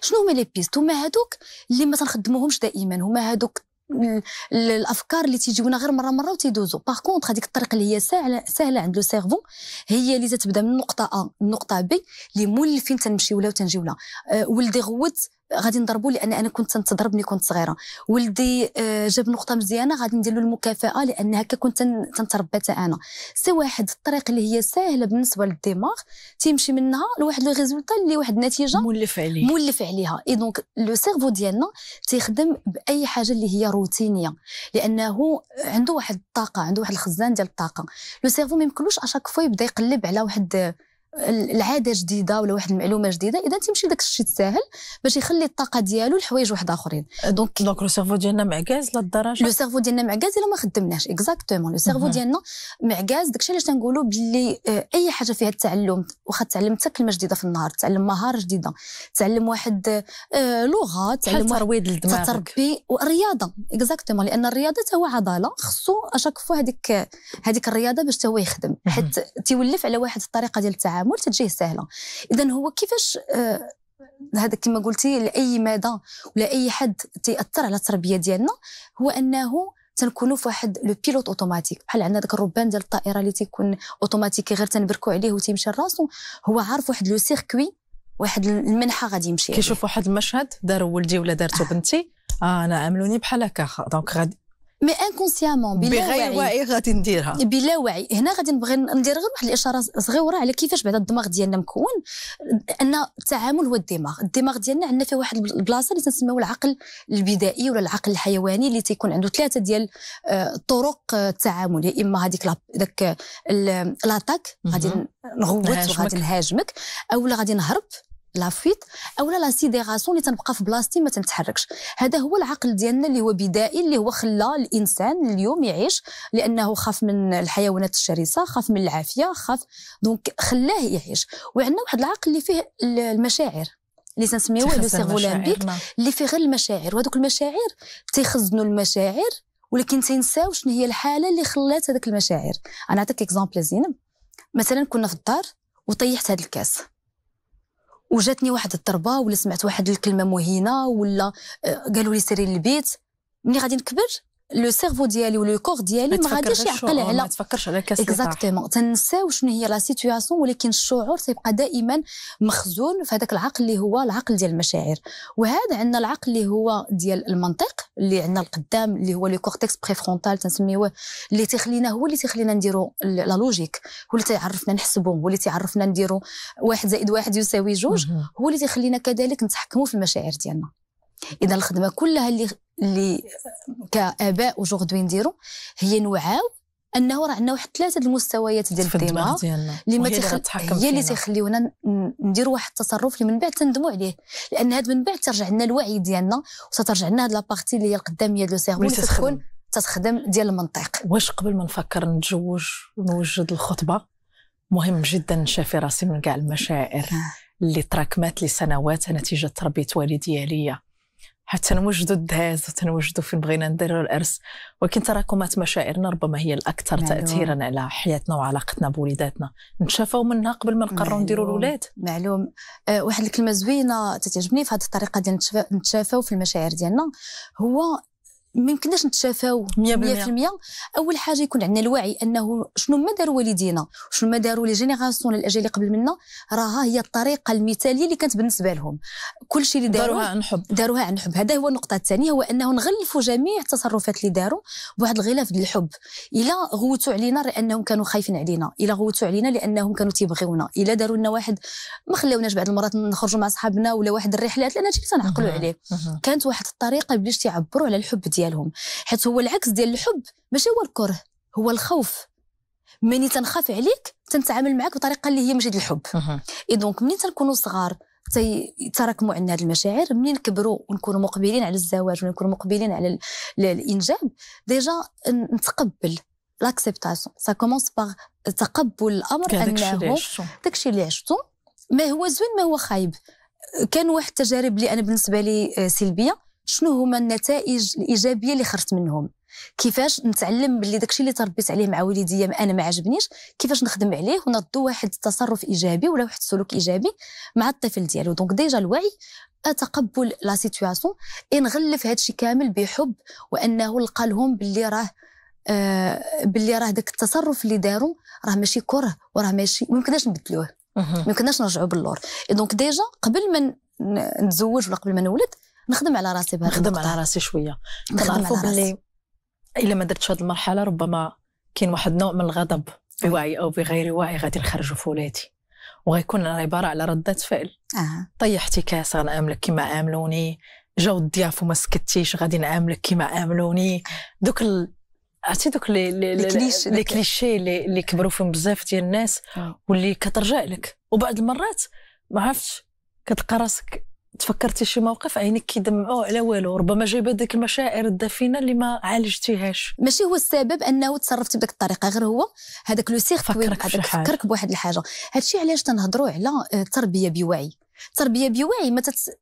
شنو هما لي بيست هما هادوك اللي ما تنخدموهمش دائما هما هادوك الافكار اللي تيجيونا غير مره مره وتيدوزو باغ كونطخ هذيك الطريق اللي هي سهله سهله عند لو سيرفو هي اللي تتبدا من نقطه ا لنقطه بي اللي مولفين تنمشيو لها وتنجيو لها أه، ولدي غوت غادي نضربو لان انا كنت تنتضرب ملي كنت صغيره ولدي آه، جاب نقطه مزيانه غادي ندير له المكافاه لان هكا كنت تنتربى حتى انا سي واحد الطريق اللي هي ساهله بالنسبه للدماغ تيمشي منها لواحد لو ريزولتا اللي واحد النتيجه مولف عليه مولف عليها اي دونك لو سيرفو ديالنا تيخدم باي حاجه اللي هي روتينيه لانه عنده واحد الطاقه عنده واحد الخزان ديال الطاقه لو سيرفو ما يمكنلوش اشاك فوا يبدا يقلب على واحد العاده جديده ولا واحد المعلومه جديده اذا تيمشي داك الشيء تساهل باش يخلي الطاقه ديالو لحوايج واحد اخرين دونك دونك لو سيرفو ديالنا معكاز للدرجه لو سيرفو ديالنا معكاز الا ما خدمناش اكزاكتومون لو سيرفو ديالنا معكاز داكشي علاش تنقولوا باللي اي حاجه فيها التعلم واخا تعلم حتى كلمه جديده في النهار تعلم مهاره جديده تعلم واحد لغه تعلم ترويض للدماغ تربي والرياضه اكزاكتومون لان الرياضه تا هو عضله خصو اشاك فوا هذيك هذيك الرياضه باش تا هو يخدم حيت تيولف على واحد الطريقه ديال التعامل التعامل تتجيه سهله اذا هو كيفاش آه، هذا كما قلتي لاي مدى ولا اي حد تياثر على التربيه ديالنا هو انه تنكونوا في واحد لو بيلوت اوتوماتيك بحال عندنا داك الربان ديال الطائره اللي تيكون اوتوماتيك غير تنبركو عليه وتيمشي لراسو هو عارف واحد لو سيركوي واحد المنحه غادي يمشي كيشوف واحد المشهد دار ولدي ولا دارته آه. بنتي آه انا عاملوني بحال هكا دونك غادي مي انكونسيامون بلا وعي وعي غادي نديرها بلا وعي هنا غادي نبغي ندير غير واحد الاشاره صغيره على كيفاش بعدا الدماغ ديالنا مكون ان التعامل هو الدماغ الدماغ ديالنا عندنا فيه واحد البلاصه اللي تنسميو العقل البدائي ولا العقل الحيواني اللي تيكون عنده ثلاثه ديال آه، طرق التعامل يا اما هذيك داك لاتاك غادي نغوت وغادي نهاجمك اولا غادي نهرب لافيت اولا لا سيديراسيون اللي تنبقى في بلاصتي ما تنتحركش هذا هو العقل ديالنا اللي هو بدائي اللي هو خلى الانسان اليوم يعيش لانه خاف من الحيوانات الشرسه خاف من العافيه خاف دونك خلاه يعيش وعندنا واحد العقل اللي فيه المشاعر اللي تنسميوه لو سيرفو اللي فيه غير المشاعر وهذوك المشاعر تيخزنوا المشاعر ولكن تينساو شنو هي الحاله اللي خلات هذوك المشاعر انا نعطيك اكزامبل زين مثلا كنا في الدار وطيحت هذا الكاس وجاتني واحد الضربه ولا سمعت واحد الكلمه مهينه ولا آه، قالوا لي سيري للبيت ملي غادي نكبر لو سيرفو ديالي ولو كور ديالي ما غاديش يعقل على ما تفكرش على الكاس اكزاكتومون تنساو شنو هي لا سيتوياسيون ولكن الشعور تيبقى دائما مخزون في هذاك العقل اللي هو العقل ديال المشاعر وهذا عندنا العقل اللي هو ديال المنطق اللي عندنا القدام اللي هو لو كورتكس فرونتال تنسميوه اللي تيخلينا هو اللي تيخلينا نديرو لا لوجيك هو اللي تيعرفنا نحسبو هو اللي تيعرفنا نديرو واحد زائد واحد يساوي جوج هو اللي تيخلينا كذلك نتحكموا في المشاعر ديالنا اذا الخدمه كلها اللي اللي كاباء اوجوردي نديرو هي نوعاو انه راه عندنا واحد ثلاثه المستويات ديال الدماغ اللي ما تخل... هي اللي تيخليونا نديروا واحد التصرف اللي من بعد تندموا عليه لان هاد من بعد ترجع لنا الوعي ديالنا وسترجع لنا هاد لابارتي اللي هي القداميه ديال السيرفو اللي تتكون تتخدم ديال المنطق واش قبل ما نفكر نتزوج ونوجد الخطبه مهم جدا نشافي راسي من كاع المشاعر آه. اللي تراكمات لسنوات نتيجه تربيه والدي عليا حتى نوجدوا الدهاز وتنوجدوا فين بغينا نديروا الارث ولكن تراكمات مشاعرنا ربما هي الاكثر تاثيرا على حياتنا وعلاقتنا بوليداتنا نتشافوا منها قبل ما نقرروا نديروا الاولاد معلوم أه واحد الكلمه زوينه تتعجبني في هذه الطريقه ديال نتشافوا في المشاعر ديالنا هو ما يمكنناش نتشافاو 100% اول حاجه يكون عندنا الوعي انه شنو ما داروا والدينا شنو ما داروا لي جينيراسيون الاجيال اللي قبل منا راها هي الطريقه المثاليه اللي كانت بالنسبه لهم كل شيء اللي داروه داروها عن حب داروها عن حب هذا هو النقطه الثانيه هو انه نغلفوا جميع التصرفات اللي داروا بواحد الغلاف ديال الحب الا غوتوا علينا لانهم كانوا خايفين علينا الا غوتوا علينا لانهم كانوا تيبغيونا الا داروا لنا واحد ما خلاوناش بعض المرات نخرجوا مع صحابنا ولا واحد الرحلات لان هادشي تنعقلوا عليه كانت واحد الطريقه باش تعبروا على الحب دي ديالهم حيت هو العكس ديال الحب ماشي هو الكره هو الخوف ملي تنخاف عليك تنتعامل معك بطريقه اللي هي ماشي الحب اي دونك ملي تنكونوا صغار تراكموا عندنا هذه المشاعر ملي نكبروا ونكونوا مقبلين على الزواج ونكونوا مقبلين على الانجاب ديجا نتقبل لاكسبتاسيون سا كومونس باغ تقبل الامر انه داكشي اللي عشتو ما هو زوين ما هو خايب كان واحد التجارب اللي انا بالنسبه لي آه، سلبيه شنو هما النتائج الايجابيه اللي خرجت منهم كيفاش نتعلم باللي داكشي اللي تربيت عليه مع والديا انا ما عجبنيش كيفاش نخدم عليه ونضو واحد التصرف ايجابي ولا واحد السلوك ايجابي مع الطفل ديالو دونك ديجا الوعي تقبل لا سيتوياسيون اي نغلف هادشي كامل بحب وانه لقى لهم باللي راه آه باللي راه داك التصرف اللي داروا راه ماشي كره وراه ماشي ما يمكنناش نبدلوه ما يمكنناش نرجعوا باللور دونك ديجا قبل ما نتزوج ولا قبل ما نولد نخدم على راسي بهذا نخدم على راسي شويه كنعرفوا باللي الا ما درتش هذه المرحله ربما كاين واحد نوع من الغضب بوعي او بغير وعي غادي نخرجوا في ولادي وغيكون عباره على ردة فعل آه. طيحتي كاس غنعاملك كما عاملوني جاو الضياف وما سكتيش غادي نعاملك كما عاملوني دوك ال... عرفتي دوك لي لي كليشي اللي اللي كبروا فيهم بزاف ديال الناس أه. واللي كترجع لك وبعض المرات ما عرفتش كتلقى راسك تفكرتي شي موقف عينك كيدمعوا على والو ربما جايب هذيك المشاعر الدافنه اللي ما عالجتيهاش ماشي هو السبب انه تصرفت بديك الطريقه غير هو هذاك لو سيغ فكرك فكرك بواحد الحاجه هادشي علاش تنهضروا على التربيه آه، بوعي التربيه بوعي ما تت...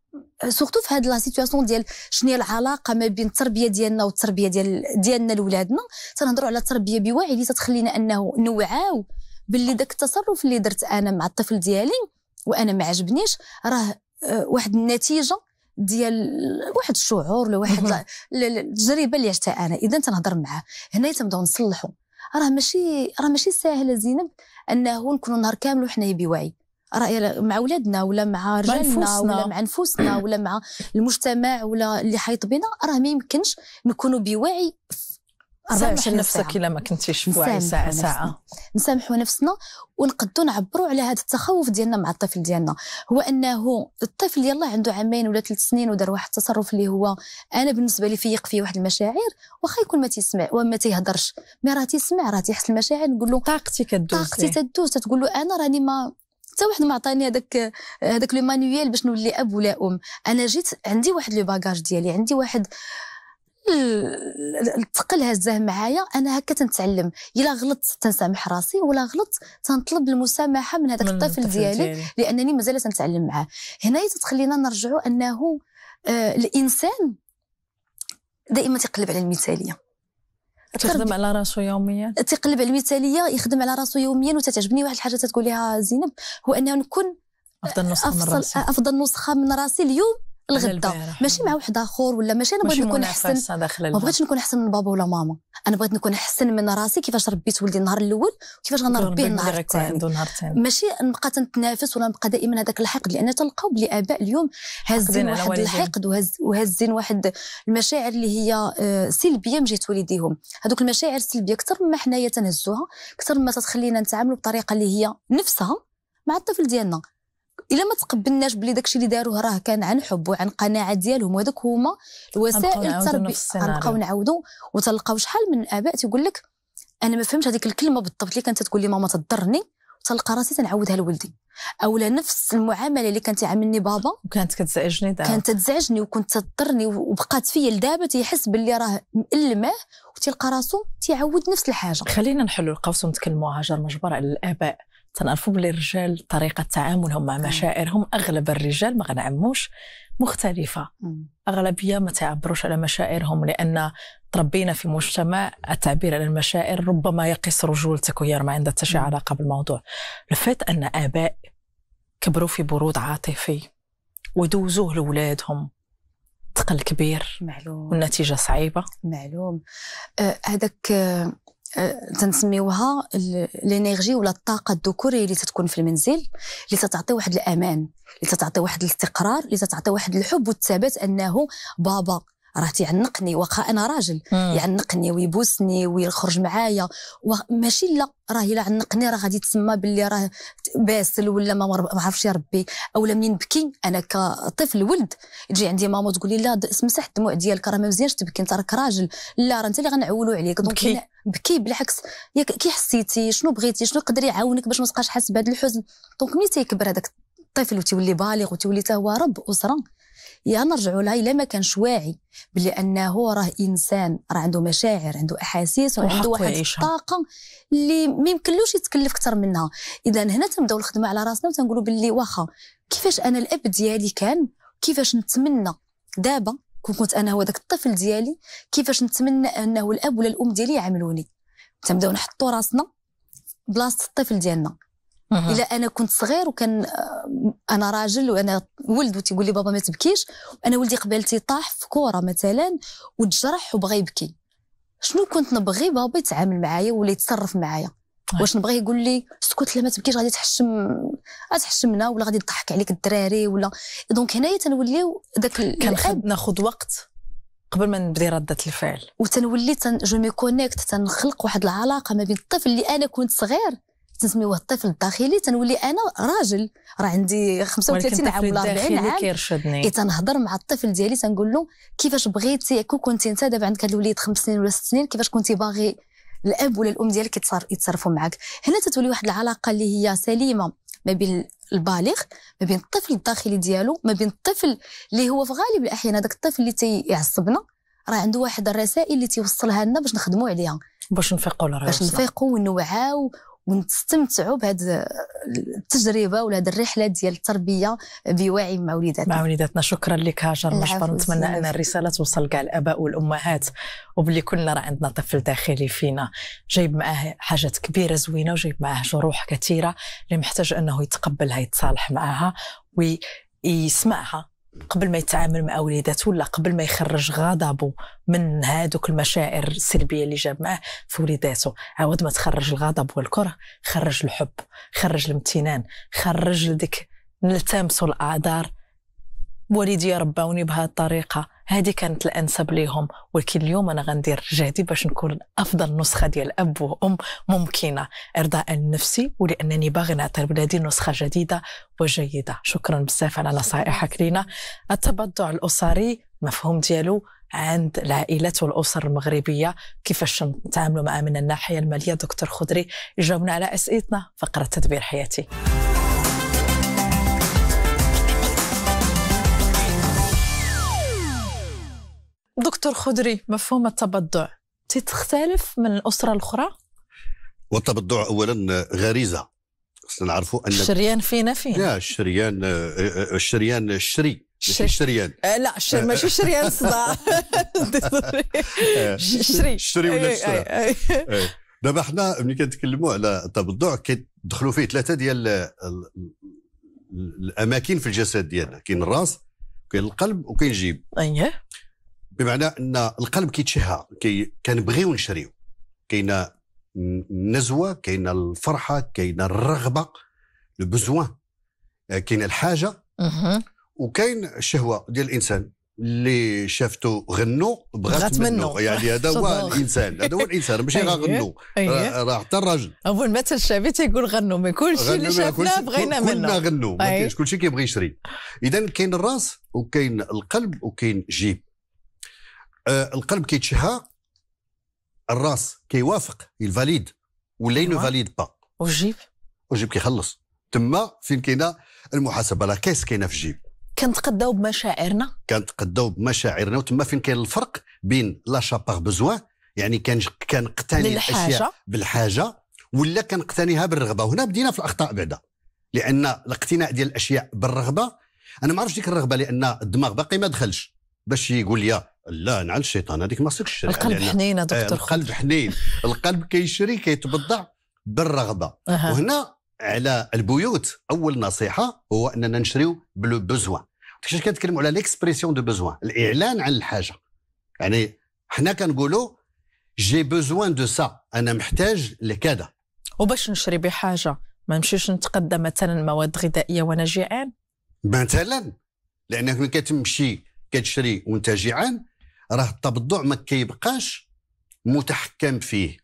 سورتو في هاد لا سيتوياسيون ديال شنو هي العلاقه ما بين التربيه ديالنا والتربيه ديال ديالنا لولادنا تنهضروا على التربيه بوعي اللي تتخلينا انه نوعاو باللي داك التصرف اللي درت انا مع الطفل ديالي وانا ما عجبنيش راه آه، واحد النتيجه ديال واحد الشعور لواحد التجربه اللي عشتها انا اذا تنهضر معاه هنا تنبداو نصلحوا راه ماشي راه ماشي ساهله زينب انه نكونوا نهار كامل وحنا بوعي راه مع ولادنا ولا مع رجالنا ولا مع نفوسنا ولا مع المجتمع ولا اللي حايط بنا راه ما يمكنش نكونوا بوعي نسامح نفسك الا ما كنتيش واعي ساعه ساعه نسامحوا نفسنا ونقدروا نعبروا على هذا التخوف ديالنا مع الطفل ديالنا هو انه الطفل يلا عنده عامين ولا ثلاث سنين ودار واحد التصرف اللي هو انا بالنسبه لي فيق فيه واحد المشاعر واخا يكون ما تيسمع وما تيهضرش مي راه تيسمع راه تيحس المشاعر نقول له طاقتي كدوز طاقتي تدوز تقول له انا راني ما حتى واحد ما عطاني هذاك هذاك لو مانيويل باش نولي اب ولا ام انا جيت عندي واحد لو باجاج ديالي عندي واحد الثقل هزاه معايا انا هكا تنتعلم الا غلطت تنسامح راسي ولا غلطت تنطلب المسامحه من هذاك الطفل ديالي لانني مازال تنتعلم معاه هنا تتخلينا نرجعوا انه آه الانسان دائما تقلب على المثاليه تخدم على راسه يوميا تقلب على المثاليه يخدم على راسه يوميا وتتعجبني واحد الحاجه تتقوليها زينب هو انه نكون افضل نسخه من راسي افضل نسخه من راسي اليوم الغدا ماشي مع واحد اخر ولا ماشي انا بغيت نكون احسن ما بغيتش نكون احسن من بابا ولا ماما انا بغيت نكون احسن من راسي كيفاش ربيت ولدي النهار الاول وكيفاش غنربيه النهار الثاني ماشي نبقى تنتنافس ولا نبقى دائما هذاك الحقد لان تلقاو بلي اباء اليوم هازين واحد الحقد وهازين واحد المشاعر اللي هي آه، سلبيه من جهه والديهم هذوك المشاعر السلبيه اكثر ما حنايا تنهزوها اكثر ما تتخلينا نتعاملوا بطريقه اللي هي نفسها مع الطفل ديالنا الا ما تقبلناش بلي داكشي اللي داروه راه كان عن حب وعن قناعه ديالهم وهذوك هما الوسائل التربيه غنبقاو نعاودو وتلقاو شحال من الاباء تيقول لك انا ما فهمتش هذيك الكلمه بالضبط اللي كانت تقول لي ماما تضرني تلقى راسي تنعاودها لولدي اولا نفس المعامله اللي كانت يعاملني بابا وكانت كتزعجني دابا كانت تزعجني وكنت تضرني وبقات فيا لدابا تيحس باللي راه مالماه وتلقى راسو تيعود نفس الحاجه خلينا نحلوا القوس ونتكلموا هاجر مجبر على الاباء تنعرفوا بلي الرجال طريقه تعاملهم مع مشاعرهم اغلب الرجال ما غنعموش مختلفه اغلبيه ما تعبروش على مشاعرهم لان تربينا في مجتمع التعبير عن المشاعر ربما يقص رجولتك وهي ما عندها حتى شي علاقه بالموضوع الفات ان اباء كبروا في برود عاطفي ودوزوه لولادهم ثقل كبير معلوم والنتيجه صعيبه معلوم آه، هذاك آه أه، تنسميوها لينيرجي ولا الطاقه الذكوريه اللي تتكون في المنزل اللي تتعطي واحد الامان اللي تتعطي واحد الاستقرار اللي تتعطي واحد الحب والثبات انه بابا راه تيعنقني واخا انا راجل يعنقني ويبوسني ويخرج معايا وماشي لا راه الا عنقني راه غادي تسمى باللي راه باسل ولا ما عرفش ربي اولا منين نبكي انا كطفل ولد تجي عندي ماما تقول لي لا مسح الدموع ديالك راه ما مزيانش تبكي انت راك راجل لا راه انت اللي غنعولوا عليك بكي بكي بالعكس ياك كي حسيتي شنو بغيتي شنو يقدر يعاونك باش ما تبقاش حاس بهذا الحزن دونك ملي تيكبر هذاك الطفل وتولي بالغ وتولي حتى هو رب اسره يا لها الا ما كانش واعي بلي انه راه انسان راه عنده مشاعر عنده احاسيس وعنده واحد الطاقه اللي ما يمكنلوش يتكلف اكثر منها اذا هنا تنبداو الخدمه على راسنا وتنقولوا بلي واخا كيفاش انا الاب ديالي كان كيفاش نتمنى دابا كون كنت انا هو ذاك الطفل ديالي كيفاش نتمنى انه الاب ولا الام ديالي يعاملوني تنبداو نحطوا راسنا بلاصه الطفل ديالنا الا انا كنت صغير وكان آه، انا راجل وانا ولد وتيقول لي بابا ما تبكيش وانا ولدي قبلتي طاح في كوره مثلا وتجرح وبغى يبكي شنو كنت نبغي بابا يتعامل معايا ولا يتصرف معايا واش نبغي يقول لي سكت لا ما تبكيش غادي تحشم تحشمنا ولا غادي نضحك عليك الدراري ولا دونك هنايا تنوليو داك كان ناخذ وقت قبل ما نبدي ردة الفعل وتنولي تن جو مي كونيكت تنخلق واحد العلاقه ما بين الطفل اللي انا كنت صغير تنسميوه الطفل الداخلي تنولي انا راجل راه عندي 35 عام ولا 40 عام كيرشدني تنهضر مع الطفل ديالي تنقول له كيفاش بغيتي كون كنتي انت دابا عندك الوليد خمس سنين ولا ست سنين كيفاش كنتي باغي الاب ولا الام ديالك يتصرفوا معك هنا تتولي واحد العلاقه اللي هي سليمه ما بين البالغ ما بين الطفل الداخلي ديالو ما بين الطفل اللي هو في غالب الاحيان هذاك الطفل اللي تيعصبنا راه عنده واحد الرسائل اللي تيوصلها لنا باش نخدموا عليها باش نفيقوا باش نفيقوا ونوعاو ونستمتعوا بهذه التجربه ولا هذه الرحله ديال التربيه بوعي مع وليداتنا مع وليداتنا شكرا لك هاجر مجبر نتمنى ان الرساله توصل كاع الاباء والامهات وبلي كلنا راه عندنا طفل داخلي فينا جايب معاه حاجات كبيره زوينه وجايب معاه جروح كثيره اللي محتاج انه يتقبلها يتصالح معها ويسمعها قبل ما يتعامل مع وليداته ولا قبل ما يخرج غضبه من هذوك المشاعر السلبيه اللي جاب معاه في وليداته عاود ما تخرج الغضب والكره خرج الحب خرج الامتنان خرج ديك نلتمسوا الاعذار والدي رباوني بهذه الطريقه هذه كانت الانسب ليهم ولكن اليوم انا غندير جهدي باش نكون افضل نسخه ديال اب وام ممكنه ارضاء لنفسي ولانني باغي نعطي لولادي نسخه جديده وجيده شكرا بزاف على نصائحك لينا التبضع الاسري المفهوم ديالو عند العائلات والاسر المغربيه كيفاش نتعاملوا معاه من الناحيه الماليه دكتور خضري جاوبنا على اسئلتنا فقره تدبير حياتي دكتور خضري مفهوم التبضع تختلف من الأسرة الأخرى؟ والتبضع أولا غريزة خصنا نعرفوا أن الشريان فينا فين؟ لا الشريان الشريان الشري ماشي الشريان آه لا ماشي الشريان الصداع الشري الشري ولا الشري دابا حنا ملي كنتكلموا على التبضع كيدخلوا فيه ثلاثه ديال الاماكن في الجسد ديالنا كاين الراس كاين القلب وكاين الجيب اييه بمعنى ان القلب كيتشهى كي كنبغيو نشريو كاينه النزوه كاينه الفرحه كاينه الرغبه لو بوزوان كاينه الحاجه وكاين الشهوه ديال الانسان اللي شافتو غنو بغات منه يعني هذا هو الانسان هذا هو الانسان ماشي غا غنو راه حتى الراجل هو المثل الشعبي تيقول غنو ما كلشي اللي شافناه بغينا منه كلنا غنو ما كاينش كلشي كيبغي يشري اذا كاين الراس وكاين القلب وكاين جيب آه، القلب كيتشهى الراس كيوافق الفاليد ولا أيوة. ينو فاليد با والجيب والجيب كيخلص تما فين كاينه المحاسبه لا كيس كاينه في الجيب كنتقداو بمشاعرنا كنتقداو بمشاعرنا وتما فين كاين الفرق بين لا شابار بوزوان يعني كان كنقتني الاشياء بالحاجه ولا كنقتنيها بالرغبه وهنا بدينا في الاخطاء بعدا لان الاقتناء ديال الاشياء بالرغبه انا ما عرفتش ديك الرغبه لان الدماغ باقي ما دخلش باش يقول لي لا نعل الشيطان هذيك ما صكش القلب حنين دكتور آه، القلب حنين القلب كيشري كيتبضع بالرغبه أه. وهنا على البيوت اول نصيحه هو اننا نشريو بلو بوزوان كيفاش كنتكلموا على ليكسبريسيون دو بوزوان الاعلان عن الحاجه يعني حنا كنقولوا جي بوزوان دو سا انا محتاج لكذا وباش نشري بحاجه ما نمشيش نتقدى مثلا مواد غذائيه وانا جيعان مثلا لانك ملي كتمشي كتشري وانت جيعان راه التبضع ما كيبقاش متحكم فيه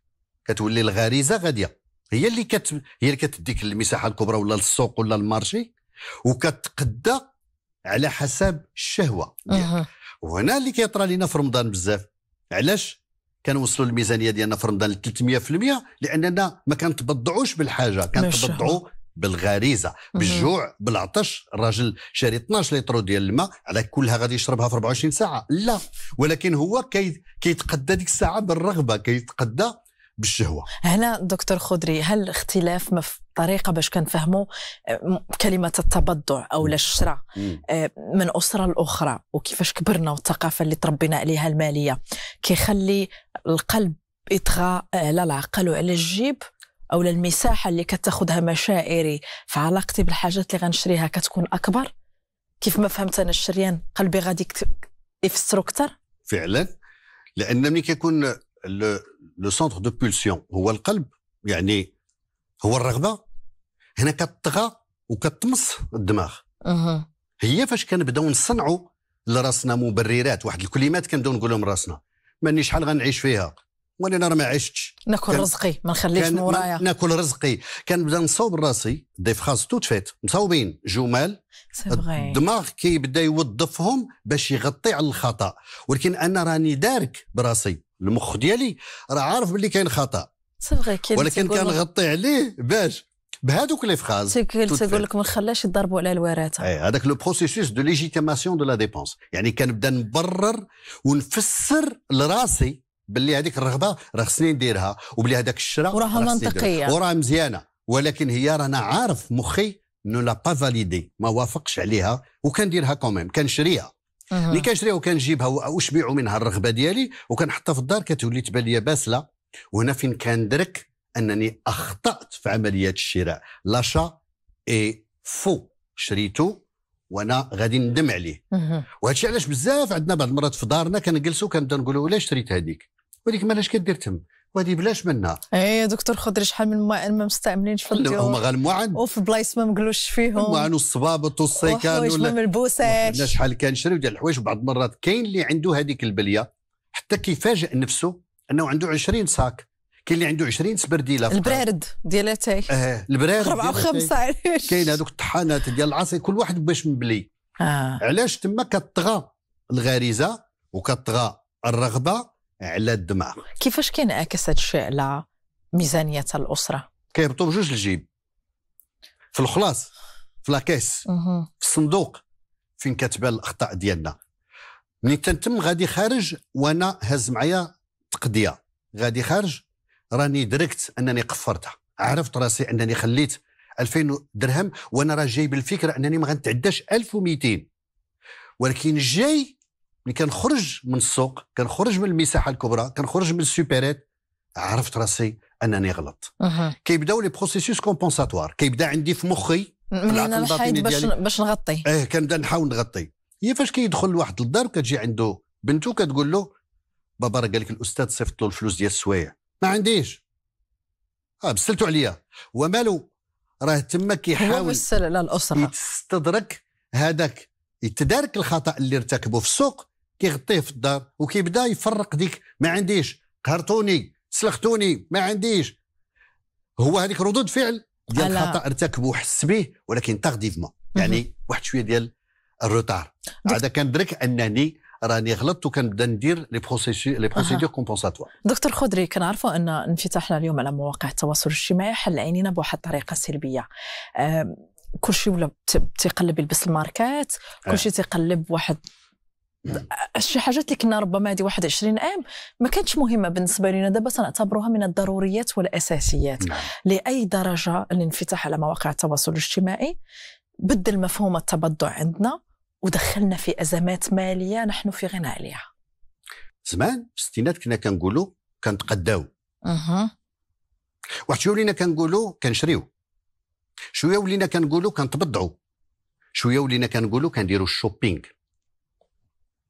كتولي الغريزه غاديه هي اللي كت هي اللي كتديك المساحه الكبرى ولا السوق ولا المارشي وكتقدى على حسب الشهوه أه. وهنا اللي كيطرى لينا في رمضان بزاف علاش كنوصلوا الميزانيه ديالنا في رمضان ل 300% لاننا ما كنتبضعوش بالحاجه كنتبضعوا بالغريزه بالجوع بالعطش الراجل شاري 12 لتر ديال الماء على كلها غادي يشربها في 24 ساعه لا ولكن هو كي كيتقدى ديك الساعه بالرغبه كيتقدى بالشهوه هنا دكتور خضري هل اختلاف مف... طريقه باش كنفهموا كلمه التبضع او الشراء آه، من اسره لاخرى وكيفاش كبرنا والثقافه اللي تربينا عليها الماليه كيخلي القلب يطغى آه، على العقل وعلى الجيب او المساحه اللي كتاخذها مشاعري في علاقتي بالحاجات اللي غنشريها كتكون اكبر كيف ما فهمت انا الشريان قلبي غادي يفسرو اكثر فعلا لان ملي كيكون لو سونتر دو بولسيون هو القلب يعني هو الرغبه هنا كتطغى وكتمص الدماغ هي فاش كنبداو نصنعوا لراسنا مبررات واحد الكلمات كنبداو نقولهم لراسنا ماني شحال غنعيش فيها وانا انا ما عشتش ناكل رزقي ما نخليش من ورايا ناكل رزقي كان بدا نصوب راسي دي فراز توت فيت مصوبين جمال الدماغ كيبدا يوظفهم باش يغطي على الخطا ولكن انا راني دارك براسي المخ ديالي راه عارف باللي كاين خطا ولكن كنغطي عليه باش بهذوك لي فراز تقول لك ما نخلاش يضربوا على الوراثه اي هذاك لو بروسيسوس دو ليجيتيماسيون دو لا ديبونس يعني كنبدا نبرر ونفسر لراسي باللي هذيك الرغبه راه خصني نديرها وبلي هذاك الشراء وراها منطقيه وراها مزيانه ولكن هي رانا عارف مخي انه لا با فاليدي ما وافقش عليها وكنديرها كوميم كنشريها ملي كنشريها وكنجيبها واشبع منها الرغبه ديالي وكنحطها في الدار كتولي تبان لي باسله وهنا فين كندرك انني اخطات في عمليه الشراء لاشا اي فو شريتو وانا غادي ندم عليه وهادشي علاش بزاف عندنا بعض المرات في دارنا كنجلسوا كنبدا نقولوا علاش شريت هذيك ولكن ما كدير تم وهذه بلاش منها اي دكتور خضري شحال من المواعن ما مستعملينش في الديور هما غير المعن وفي بلايص ما مقلوش فيهم المواعن والصبابط والسيكان ولا ملبوسات شحال كان شريو ديال الحوايج بعض المرات كاين اللي عنده هذيك البليه حتى كيفاجئ نفسه انه عنده 20 ساك كاين اللي عنده 20 سبرديله البرارد ديال اتاي اه البرارد اربعه وخمسه علاش كاين هذوك الطحانات ديال العصير كل واحد باش مبلي آه. علاش تما كتطغى الغريزه وكتطغى الرغبه على الدماغ كيفاش كينعكس هذا الشيء على ميزانيه الاسره كيربطوا بجوج الجيب في الخلاص في لاكيس في الصندوق فين كتبان الاخطاء ديالنا ملي تنتم غادي خارج وانا هاز معايا تقضيه غادي خارج راني دركت انني قفرتها عرفت راسي انني خليت 2000 درهم وانا راه جاي بالفكره انني ما غنتعداش 1200 ولكن جاي ملي كنخرج من السوق كنخرج من المساحه الكبرى كنخرج من السوبرات عرفت راسي انني غلط أه. كيبداو لي بروسيسوس كومبونساتوار كيبدا عندي في مخي من الحيط باش باش نغطي اه كنبدا نحاول نغطي هي فاش كيدخل لواحد الدار وكتجي عنده بنته كتقول له بابا راه قال لك الاستاذ صيفط له الفلوس ديال السوايع ما عنديش اه بسلتو عليا ومالو راه تما كيحاول هو على الاسره يستدرك هذاك يتدارك الخطا اللي ارتكبه في السوق كيغطيه في الدار وكيبدا يفرق ديك ما عنديش قهرتوني سلختوني ما عنديش هو هذيك ردود فعل ديال الخطا ارتكبه وحس به ولكن تارديفمون يعني واحد شويه ديال الروتار هذا كندرك انني راني غلطت وكنبدا ندير لي بروسيسي لي بروسيدور كومبونساتوار دكتور خضري كنعرفوا ان انفتاحنا اليوم على مواقع التواصل الاجتماعي حل عينينا بواحد الطريقه سلبيه كل شيء ولا تيقلب يلبس الماركات كل شيء أه. تيقلب واحد شي حاجات اللي كنا ربما هذه 21 عام ما كانتش مهمه بالنسبه لنا دابا سنعتبروها من الضروريات والاساسيات نعم. لاي درجه الانفتاح على مواقع التواصل الاجتماعي بدل مفهوم التبضع عندنا ودخلنا في ازمات ماليه نحن في غنى عليها زمان في الستينات كنا كنقولوا كنتقداو اها واحد شويه ولينا كنقولوا كنشريو شويه ولينا كنقولوا كنتبضعوا شويه ولينا كنقولوا كنديروا الشوبينغ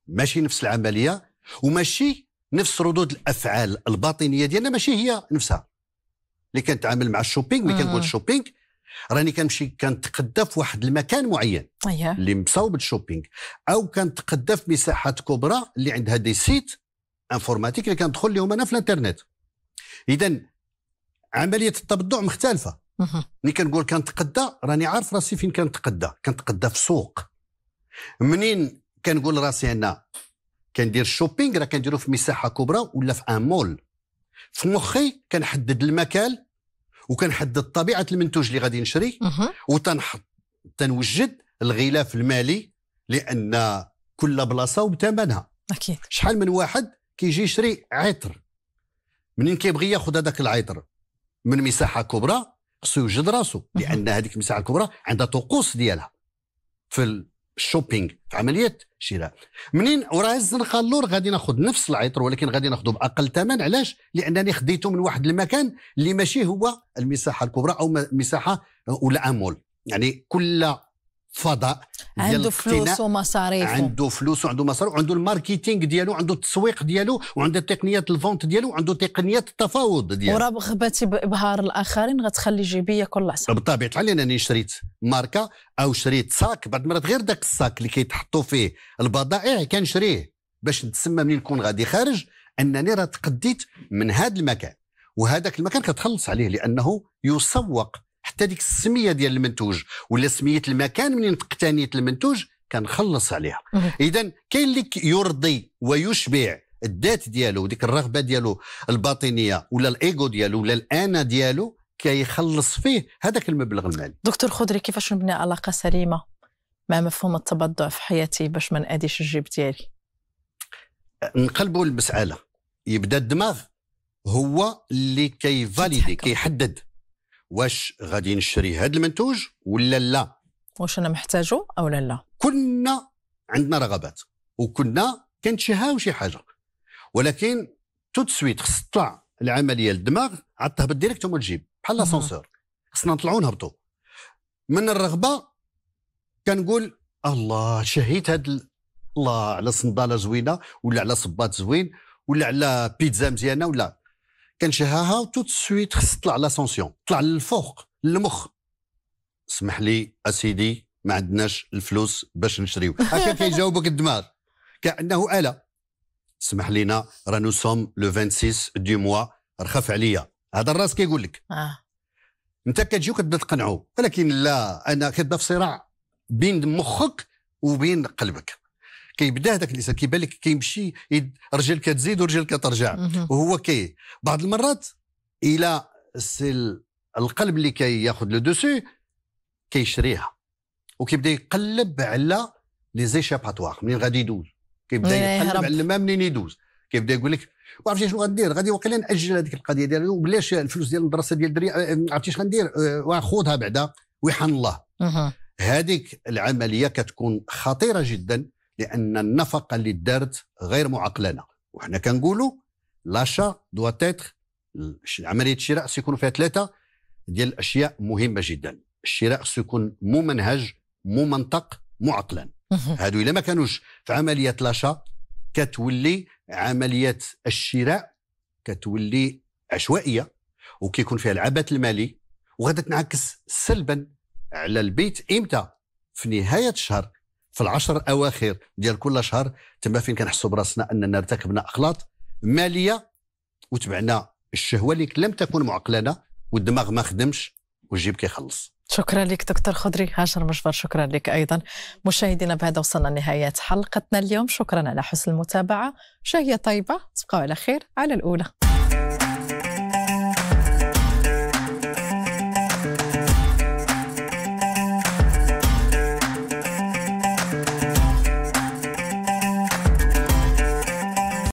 ماشي نفس العمليه وماشي نفس ردود الافعال الباطنيه ديالنا ماشي هي نفسها اللي كنتعامل مع الشوبينغ ملي كنقول الشوبينغ راني كنمشي كنتقدى في واحد المكان معين أيه. اللي مصاوب الشوبينغ او كنتقدى في مساحات كبرى اللي عندها دي سيت انفورماتيك اللي كندخل لهم انا في الانترنت اذا عمليه التبضع مختلفه ملي كنقول كنتقدى راني عارف راسي فين كنتقدى كنتقدى في سوق منين كنقول راسي انا كندير الشوبينغ راه كنديرو في مساحه كبرى ولا في ان مول في مخي كنحدد المكان وكنحدد طبيعه المنتوج اللي غادي نشري وتنحط تنوجد الغلاف المالي لان كل بلاصه وبثمنها اكيد شحال من واحد كيجي يشري عطر منين كيبغي ياخذ هذاك العطر من مساحه كبرى خصو يوجد راسو لان هذيك المساحه الكبرى عندها طقوس ديالها في الشوبينغ عمليه شراء منين وراه الزنقه اللور غادي ناخذ نفس العطر ولكن غادي ناخذه باقل ثمن علاش لانني خديته من واحد المكان اللي ماشي هو المساحه الكبرى او مساحه ولا امول يعني كل فضاء عنده فلوس ومصاريف عنده فلوس وعنده مصاريف وعنده الماركتينغ ديالو وعنده التسويق ديالو وعنده تقنيات الفونت ديالو وعنده تقنيات التفاوض ديالو ورغبتي بابهار الاخرين غتخلي جيبيه كل عصر بطبيعه الحال انني شريت ماركه او شريت ساك بعض المرات غير داك الساك اللي كيتحطوا فيه البضائع كنشريه باش نتسمى ملي نكون غادي خارج انني راه تقديت من هذا المكان وهذاك المكان كتخلص عليه لانه يسوق حتى ديك السميه ديال المنتوج ولا سميه المكان منين اقتنيت المنتوج كنخلص عليها اذا كاين اللي يرضي ويشبع الذات ديالو وديك الرغبه ديالو الباطنيه ولا الايجو ديالو ولا الانا ديالو كيخلص فيه هذاك المبلغ المالي دكتور خضري كيفاش نبني علاقه سليمه مع مفهوم التبضع في حياتي باش ما ناديش الجيب ديالي نقلبوا المساله يبدا الدماغ هو اللي كيفاليدي كيحدد واش غادي نشري هذا المنتوج ولا لا واش انا محتاجه او لا لا كنا عندنا رغبات وكنا كنتشهاو شي حاجه ولكن توت سويت خص تطلع العمليه للدماغ عاد تهبط ديريكت وما تجيب بحال لاسونسور خصنا نطلعوا نهبطو من الرغبه كنقول الله شهيت هاد الله على صنداله زوينه ولا على صباط زوين ولا على بيتزا مزيانه ولا كنشهاها وتوت سويت خص تطلع لاسونسيون طلع للفوق للمخ اسمح لي اسيدي ما عندناش الفلوس باش نشريو هكا كيجاوبك الدماغ كانه اله اسمح لينا رانو سوم لو 26 دو موا رخف عليا هذا الراس كيقول لك آه. انت كتجي وكتبدا تقنعو ولكن لا انا كتبدا في صراع بين مخك وبين قلبك كيبدا هذاك الانسان كيبان لك كيمشي رجل كتزيد ورجل كترجع وهو كي بعض المرات الى السل القلب اللي كياخذ كي لو دوسي كيشريها وكيبدا يقلب على لي زيشاباتوار منين غادي يدوز كيبدا إيه، يقلب على الماء منين يدوز كيبدا يقول لك وعرفتي شنو غندير غادي واقيلا ناجل هذيك القضيه ديال وبلاش الفلوس ديال المدرسه ديال الدري عرفتي شنو غندير آه، وخذها بعدا ويحن الله هذيك العمليه كتكون خطيره جدا لان النفقه اللي دارت غير معقلنه وحنا كنقولوا لاشا دو تيتر عمليه الشراء يكون فيها ثلاثه ديال الاشياء مهمه جدا الشراء سيكون ممنهج ممنطق معقلا هادو الا ما كانوش في عمليه لاشا كتولي عمليه الشراء كتولي عشوائيه وكيكون فيها العبث المالي وغادي تنعكس سلبا على البيت امتى في نهايه الشهر في العشر اواخر ديال كل شهر تما فين كنحسوا براسنا اننا ارتكبنا اخلاط ماليه وتبعنا الشهوه اللي لم تكن معقلنا والدماغ ما خدمش والجيب كيخلص شكرا لك دكتور خضري هاجر مجبر شكرا لك ايضا مشاهدينا بهذا وصلنا لنهايه حلقتنا اليوم شكرا على حسن المتابعه شهيه طيبه تبقوا على خير على الاولى